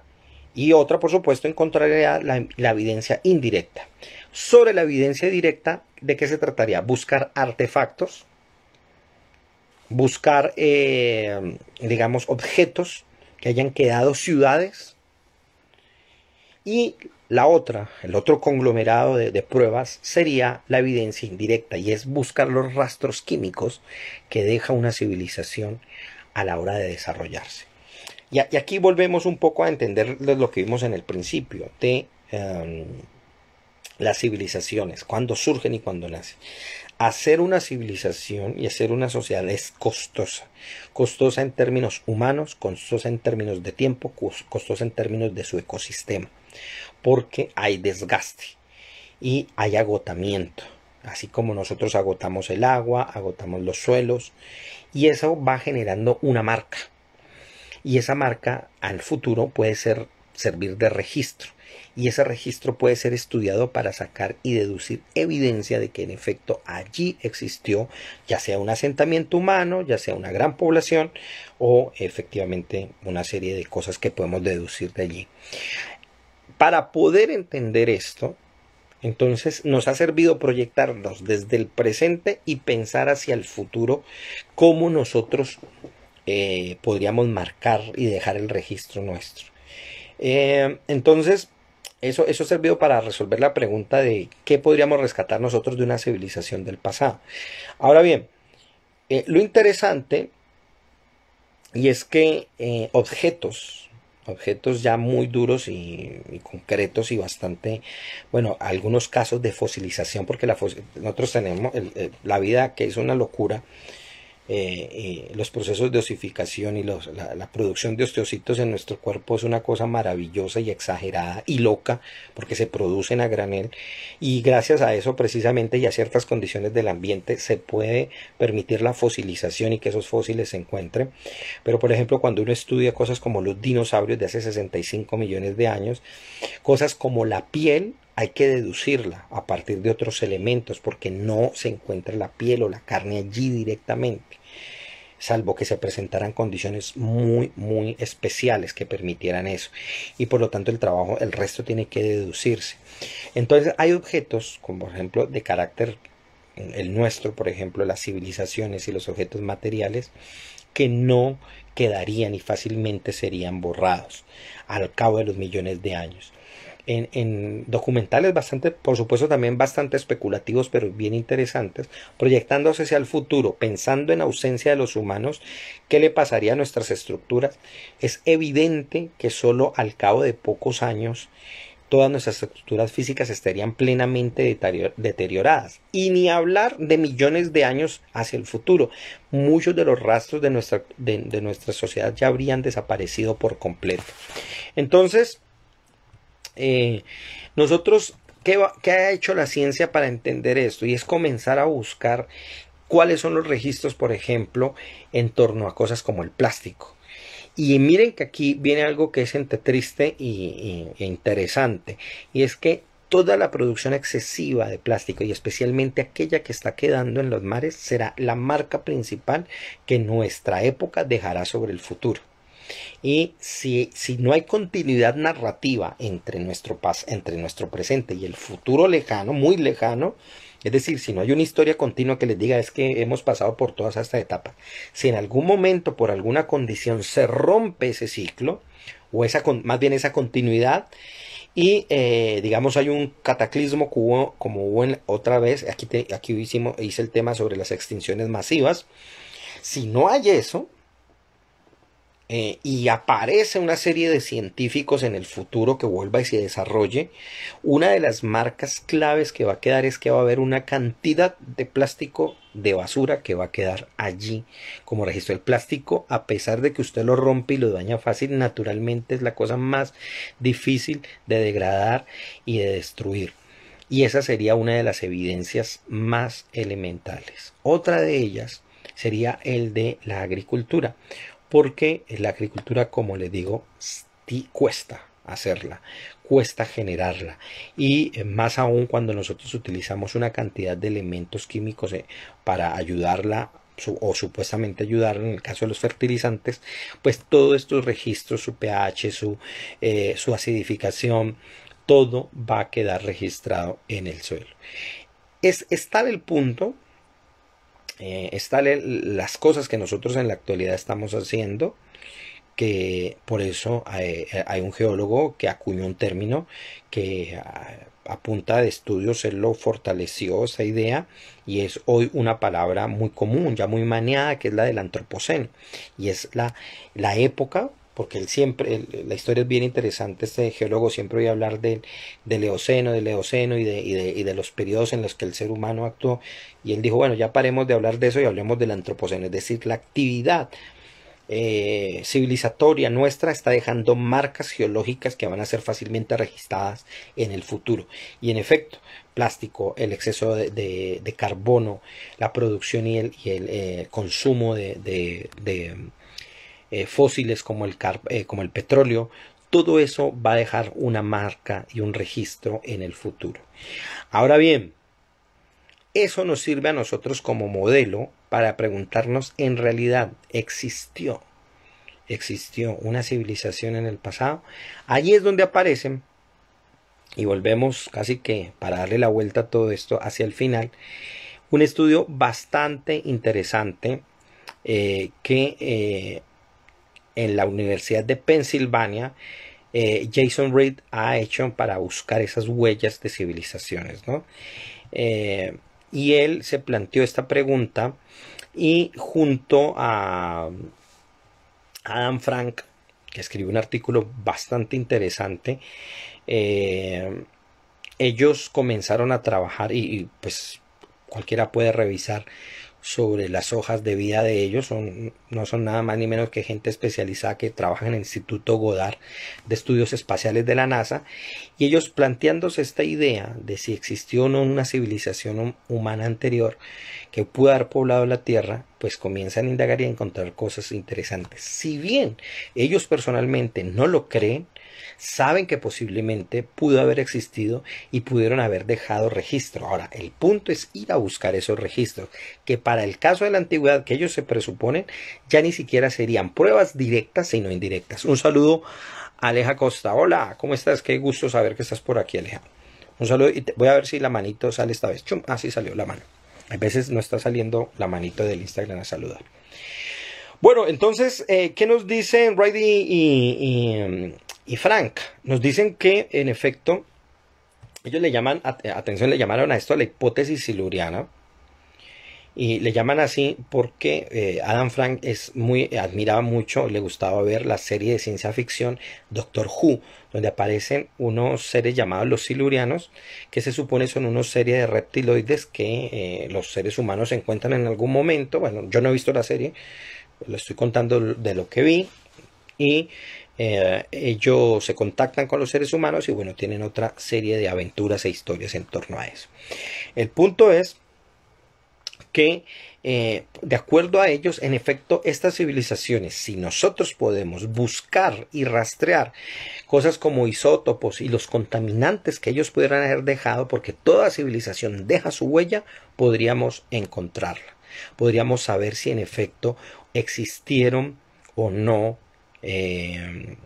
y otra, por supuesto, encontraría la, la, evidencia indirecta. Sobre la evidencia directa, ¿de qué se trataría? Buscar artefactos, buscar, eh, digamos, objetos que hayan quedado ciudades. Y la otra, el otro conglomerado de, pruebas sería la evidencia indirecta y es buscar los rastros químicos que deja una civilización a la hora de desarrollarse. Y, aquí volvemos un poco a entender lo que vimos en el principio de em, las civilizaciones, cuándo surgen y cuándo nacen hacer una civilización y hacer una sociedad es costosa. Costosa en términos humanos, costosa en términos de tiempo, costosa en términos de su ecosistema. Porque hay desgaste y hay agotamiento. Así como nosotros agotamos el agua, agotamos los suelos y eso va generando una marca. Y esa marca al futuro puede ser, servir de registro y ese registro puede ser estudiado para sacar y deducir evidencia de que en efecto allí existió ya sea un asentamiento humano, ya sea una gran población o efectivamente una serie de cosas que podemos deducir de allí. Para poder entender esto, entonces nos ha servido proyectarnos desde el presente y pensar hacia el futuro cómo nosotros eh, podríamos marcar y dejar el registro nuestro. Eh, entonces, eso, eso ha servido para resolver la pregunta de qué podríamos rescatar nosotros de una civilización del pasado. Ahora bien, eh, lo interesante y es que eh, objetos, objetos ya muy duros y, concretos y bastante, bueno, algunos casos de fosilización, porque la nosotros tenemos eh, la vida que es una locura, eh, eh, los procesos de osificación y la, la, producción de osteocitos en nuestro cuerpo es una cosa maravillosa y exagerada y loca porque se producen a granel y gracias a eso precisamente y a ciertas condiciones del ambiente se puede permitir la fosilización y que esos fósiles se encuentren pero por ejemplo cuando uno estudia cosas como los dinosaurios de hace 65 millones de años cosas como la piel hay que deducirla a partir de otros elementos porque no se encuentra la piel o la carne allí directamente, salvo que se presentaran condiciones muy, muy especiales que permitieran eso. Y por lo tanto el trabajo, el resto tiene que deducirse. Entonces hay objetos, como por ejemplo de carácter el nuestro, por ejemplo, las civilizaciones y los objetos materiales, que no quedarían y fácilmente serían borrados al cabo de los millones de años en, documentales bastante, por supuesto también bastante especulativos, pero bien interesantes, proyectándose hacia el futuro, pensando en ausencia de los humanos, qué le pasaría a nuestras estructuras, es evidente que solo al cabo de pocos años todas nuestras estructuras físicas estarían plenamente deterioradas. Y ni hablar de millones de años hacia el futuro. Muchos de los rastros de nuestra, de nuestra sociedad ya habrían desaparecido por completo. Entonces, eh, nosotros, ¿qué, ha hecho la ciencia para entender esto? Y es comenzar a buscar cuáles son los registros, por ejemplo, en torno a cosas como el plástico. Y miren que aquí viene algo que es entre triste y, e interesante, y es que toda la producción excesiva de plástico y especialmente aquella que está quedando en los mares será la marca principal que nuestra época dejará sobre el futuro. Y si, si no hay continuidad narrativa entre nuestro, entre nuestro presente y el futuro lejano, muy lejano, es decir, si no hay una historia continua que les diga es que hemos pasado por todas estas etapas, si en algún momento por alguna condición se rompe ese ciclo, o esa, más bien esa continuidad, y eh, digamos hay un cataclismo como hubo otra vez, aquí, hice el tema sobre las extinciones masivas, si no hay eso, eh, y aparece una serie de científicos en el futuro que vuelva y se desarrolle, una de las marcas claves que va a quedar es que va a haber una cantidad de plástico de basura que va a quedar allí como registro. El plástico, a pesar de que usted lo rompe y lo daña fácil, naturalmente es la cosa más difícil de degradar y de destruir. Y esa sería una de las evidencias más elementales. Otra de ellas sería el de la agricultura porque la agricultura, como le digo, cuesta hacerla, cuesta generarla y eh, más aún cuando nosotros utilizamos una cantidad de elementos químicos eh, para ayudarla o supuestamente ayudar en el caso de los fertilizantes, pues todos estos registros, su pH, su, eh, acidificación, todo va a quedar registrado en el suelo. Es, es el punto eh, Están las cosas que nosotros en la actualidad estamos haciendo, que por eso hay, un geólogo que acuñó un término que a, punta de estudios él lo fortaleció esa idea y es hoy una palabra muy común, ya muy maneada, que es la del antropoceno y es la, la época porque él siempre, la historia es bien interesante, este geólogo siempre voy a hablar del Eoceno, del Eoceno y de, y, de, y de los periodos en los que el ser humano actuó, y él dijo, bueno, ya paremos de hablar de eso y hablemos del antropoceno, es decir, la actividad eh, civilizatoria nuestra está dejando marcas geológicas que van a ser fácilmente registradas en el futuro. Y en efecto, plástico, el exceso de, carbono, la producción y el, eh, consumo de, eh, fósiles como el, eh, como el petróleo, todo eso va a dejar una marca y un registro en el futuro. Ahora bien, eso nos sirve a nosotros como modelo para preguntarnos, en realidad, ¿existió? ¿Existió una civilización en el pasado? Allí es donde aparecen, y volvemos casi que para darle la vuelta a todo esto hacia el final, un estudio bastante interesante eh, que en la Universidad de Pensilvania, eh, Jason Reed ha hecho para buscar esas huellas de civilizaciones. ¿no? Eh, y él se planteó esta pregunta y junto a Adam Frank, que escribió un artículo bastante interesante, eh, ellos comenzaron a trabajar y, y pues cualquiera puede revisar sobre las hojas de vida de ellos. Son, no son nada más ni menos que gente especializada que trabaja en el Instituto Godard de Estudios Espaciales de la NASA. Y ellos planteándose esta idea de si existió o no una civilización humana anterior que pudo haber poblado la Tierra, pues comienzan a indagar y a encontrar cosas interesantes. Si bien ellos personalmente no lo creen, saben que posiblemente pudo haber existido y pudieron haber dejado registro. Ahora, el punto es ir a buscar esos registros, que para el caso de la antigüedad que ellos se presuponen, ya ni siquiera serían pruebas directas, sino indirectas. Un saludo Aleja Costa. Hola, ¿cómo estás? Qué gusto saber que estás por aquí, Aleja. Un saludo y voy a ver si la manito sale esta vez. Chum, así ah, salió la mano. A veces no está saliendo la manito del Instagram a saludar. Bueno, entonces, eh, ¿qué nos dicen Brady y, Frank? Nos dicen que, en efecto, ellos le llaman, eh, atención, le llamaron a esto la hipótesis siluriana. Y le llaman así porque eh, Adam Frank es muy, admiraba mucho, le gustaba ver la serie de ciencia ficción Doctor Who, donde aparecen unos seres llamados los silurianos, que se supone son una serie de reptiloides que los seres humanos encuentran en algún momento. Bueno, yo no he visto la serie, le estoy contando de lo que vi y eh, ellos se contactan con los seres humanos y bueno, tienen otra serie de aventuras e historias en torno a eso. El punto es que eh, de acuerdo a ellos, en efecto, estas civilizaciones, si nosotros podemos buscar y rastrear cosas como isótopos y los contaminantes que ellos pudieran haber dejado, porque toda civilización deja su huella, podríamos encontrarla. Podríamos saber si en efecto existieron o no em,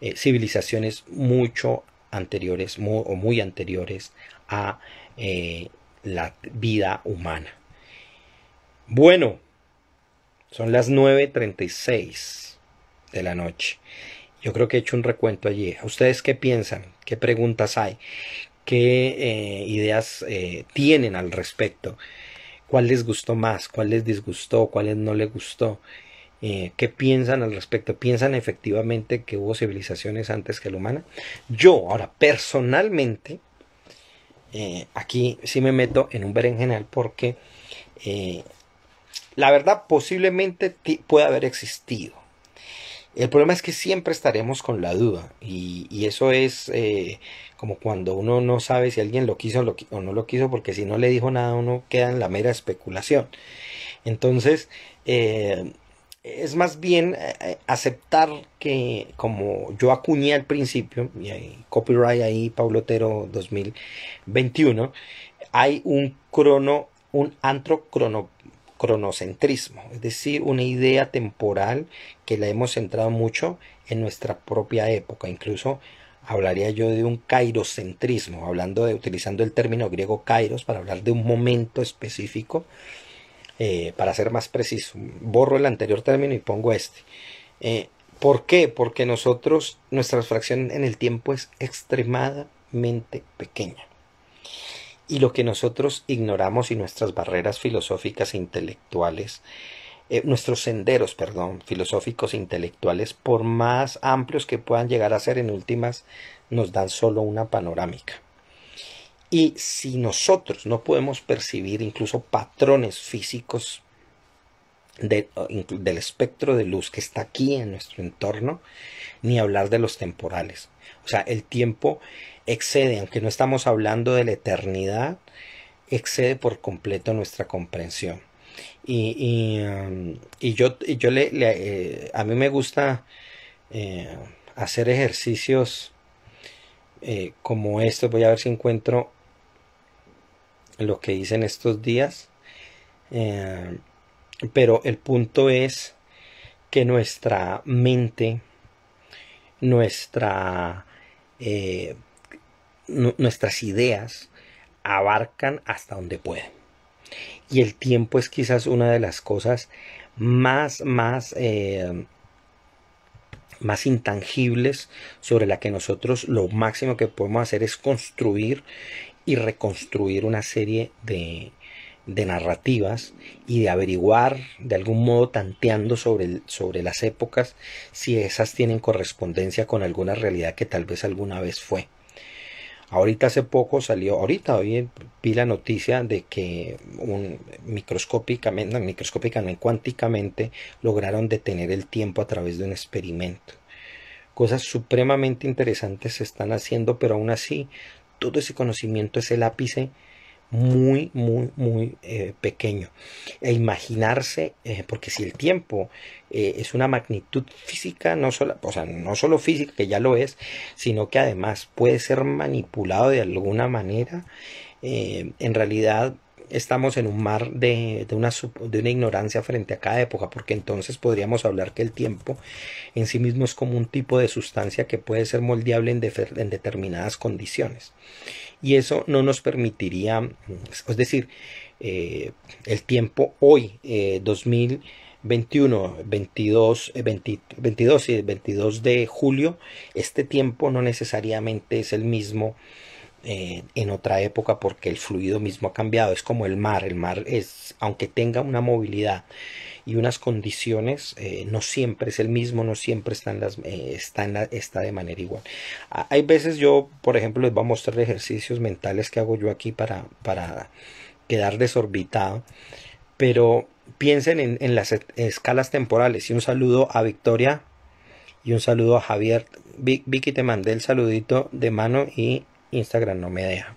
eh, civilizaciones mucho anteriores o muy anteriores a eh, la vida humana. Bueno, son las 9.36 de la noche. Yo creo que he hecho un recuento allí. ¿Ustedes qué piensan? ¿Qué preguntas hay? ¿Qué eh, ideas tienen al respecto? cuál les gustó más, cuál les disgustó, ¿Cuál no les gustó, eh, qué piensan al respecto, piensan efectivamente que hubo civilizaciones antes que la humana. Yo ahora personalmente, eh, aquí sí me meto en un general porque eh, la verdad posiblemente puede haber existido el problema es que siempre estaremos con la duda y, eso es eh, como cuando uno no sabe si alguien lo quiso o no lo quiso porque si no le dijo nada uno queda en la mera especulación. Entonces, eh, es más bien eh, aceptar que como yo acuñé al principio, y copyright ahí, Paulotero 2021, hay un crono, un antro crono, cronocentrismo, es decir, una idea temporal que la hemos centrado mucho en nuestra propia época, incluso hablaría yo de un kairocentrismo, hablando de, utilizando el término griego kairos para hablar de un momento específico, eh, para ser más preciso, borro el anterior término y pongo este. Eh, ¿Por qué? Porque nosotros, nuestra fracción en el tiempo es extremadamente pequeña y lo que nosotros ignoramos y nuestras barreras filosóficas e intelectuales, eh, nuestros senderos, perdón, filosóficos e intelectuales, por más amplios que puedan llegar a ser en últimas, nos dan solo una panorámica. Y si nosotros no podemos percibir incluso patrones físicos Oh, del espectro de luz que está aquí en nuestro entorno, ni hablar de los temporales. O sea, el tiempo excede, aunque no estamos hablando de la eternidad, excede por completo nuestra comprensión. Y, um, yo, yo le, eh, a mí me gusta eh, hacer ejercicios eh, como estos. Voy a ver si encuentro lo que hice en estos días. Pero el punto es que nuestra mente, nuestra, eh, nuestras ideas abarcan hasta donde pueden. Y el tiempo es quizás una de las cosas más, más, eh, más intangibles sobre la que nosotros lo máximo que podemos hacer es construir y reconstruir una serie de, de narrativas y de averiguar de algún modo tanteando sobre, sobre las épocas si esas tienen correspondencia con alguna realidad que tal vez alguna vez fue. Ahorita hace poco salió, ahorita hoy vi la noticia de que un, microscópicamente, no, microscópicamente, cuánticamente lograron detener el tiempo a través de un experimento. Cosas supremamente interesantes se están haciendo, pero aún así todo ese conocimiento, ese lápice, muy, muy, muy eh, pequeño. E imaginarse, eh, porque si el tiempo eh, es una magnitud física, no solo, no solo física, que ya lo es, sino que además puede ser manipulado de alguna manera, en realidad estamos en un mar de, una, de una ignorancia frente a cada época, porque entonces podríamos hablar que el tiempo en sí mismo es como un tipo de sustancia que puede ser moldeable en, determinadas condiciones. Y eso no nos permitiría, es decir, eh, el tiempo hoy, 2021, 22, 22 y 22 de julio, este tiempo no necesariamente es el mismo eh, en otra época porque el fluido mismo ha cambiado. Es como el mar, el mar es, aunque tenga una movilidad y unas condiciones, eh, no siempre es el mismo, no siempre eh, está, las, está, de manera igual. Hay veces yo, por ejemplo, les voy a mostrar ejercicios mentales que hago yo aquí para, para quedar desorbitado, pero piensen en, las escalas temporales. Y un saludo a Victoria y un saludo a Javier. Vicky, te mandé el saludito de mano y Instagram no me deja.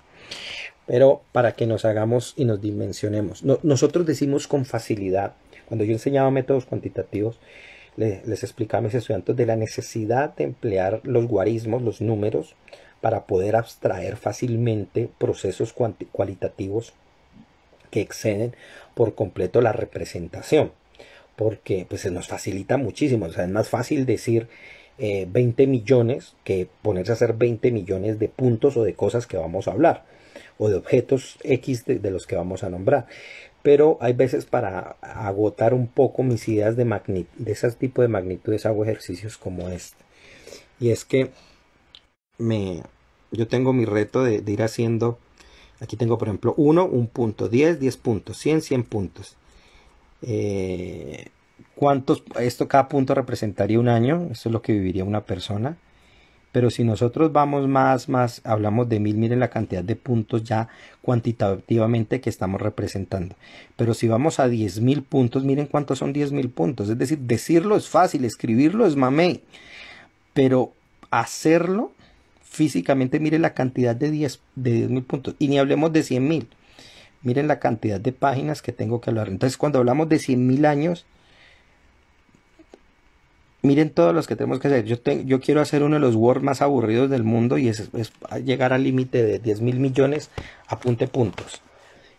Pero para que nos hagamos y nos dimensionemos. nosotros decimos con facilidad, cuando yo enseñaba métodos cuantitativos, les explicaba a mis estudiantes de la necesidad de emplear los guarismos, los números, para poder abstraer fácilmente procesos cualitativos que exceden por completo la representación. Porque pues, se nos facilita muchísimo. O sea, es más fácil decir 20 eh, millones que ponerse a hacer 20 millones de puntos o de cosas que vamos a hablar o de objetos X de, los que vamos a nombrar. Pero hay veces para agotar un poco mis ideas de, de ese tipo de magnitudes hago ejercicios como este. Y es que me, yo tengo mi reto de, ir haciendo, aquí tengo por ejemplo 1, 1 punto, 10, 10 puntos, 100, 100 puntos. Eh, cuántos, esto cada punto representaría un año, eso es lo que viviría una persona. Pero si nosotros vamos más, más, hablamos de mil, miren la cantidad de puntos ya cuantitativamente que estamos representando. Pero si vamos a diez mil puntos, miren cuántos son diez mil puntos. Es decir, decirlo es fácil, escribirlo es mamey. Pero hacerlo físicamente, miren la cantidad de diez, de diez mil puntos. Y ni hablemos de cien mil. Miren la cantidad de páginas que tengo que hablar. Entonces, cuando hablamos de cien mil años, miren todos los que tenemos que hacer. Yo, quiero hacer uno de los Word más aburridos del mundo y es, llegar al límite de 10 mil millones, apunte puntos.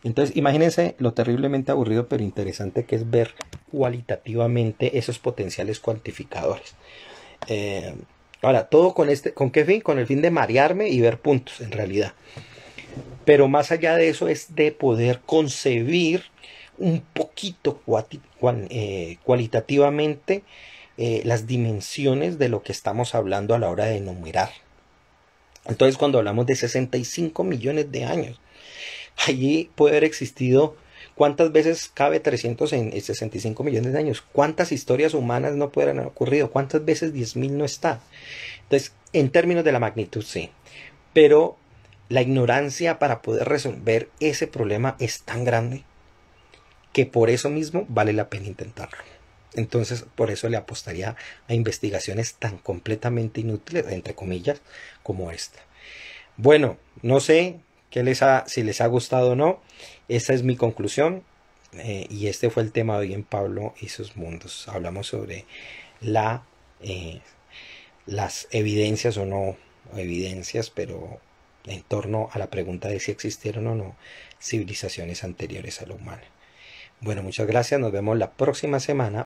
Entonces, imagínense lo terriblemente aburrido pero interesante que es ver cualitativamente esos potenciales cuantificadores. Eh, ahora, todo con este, ¿con qué fin? Con el fin de marearme y ver puntos, en realidad. Pero más allá de eso es de poder concebir un poquito eh, cualitativamente eh, las dimensiones de lo que estamos hablando a la hora de enumerar. Entonces, cuando hablamos de 65 millones de años, allí puede haber existido ¿Cuántas veces cabe 300 en 65 millones de años? ¿Cuántas historias humanas no pueden haber ocurrido? ¿Cuántas veces 10.000 no está? Entonces, en términos de la magnitud, sí. Pero la ignorancia para poder resolver ese problema es tan grande que por eso mismo vale la pena intentarlo. Entonces, por eso le apostaría a investigaciones tan completamente inútiles, entre comillas, como esta. Bueno, no sé qué les ha, si les ha gustado o no. Esta es mi conclusión. Eh, y este fue el tema de hoy en Pablo y sus mundos. Hablamos sobre la, eh, las evidencias o no evidencias, pero en torno a la pregunta de si existieron o no civilizaciones anteriores a la humana. Bueno, muchas gracias. Nos vemos la próxima semana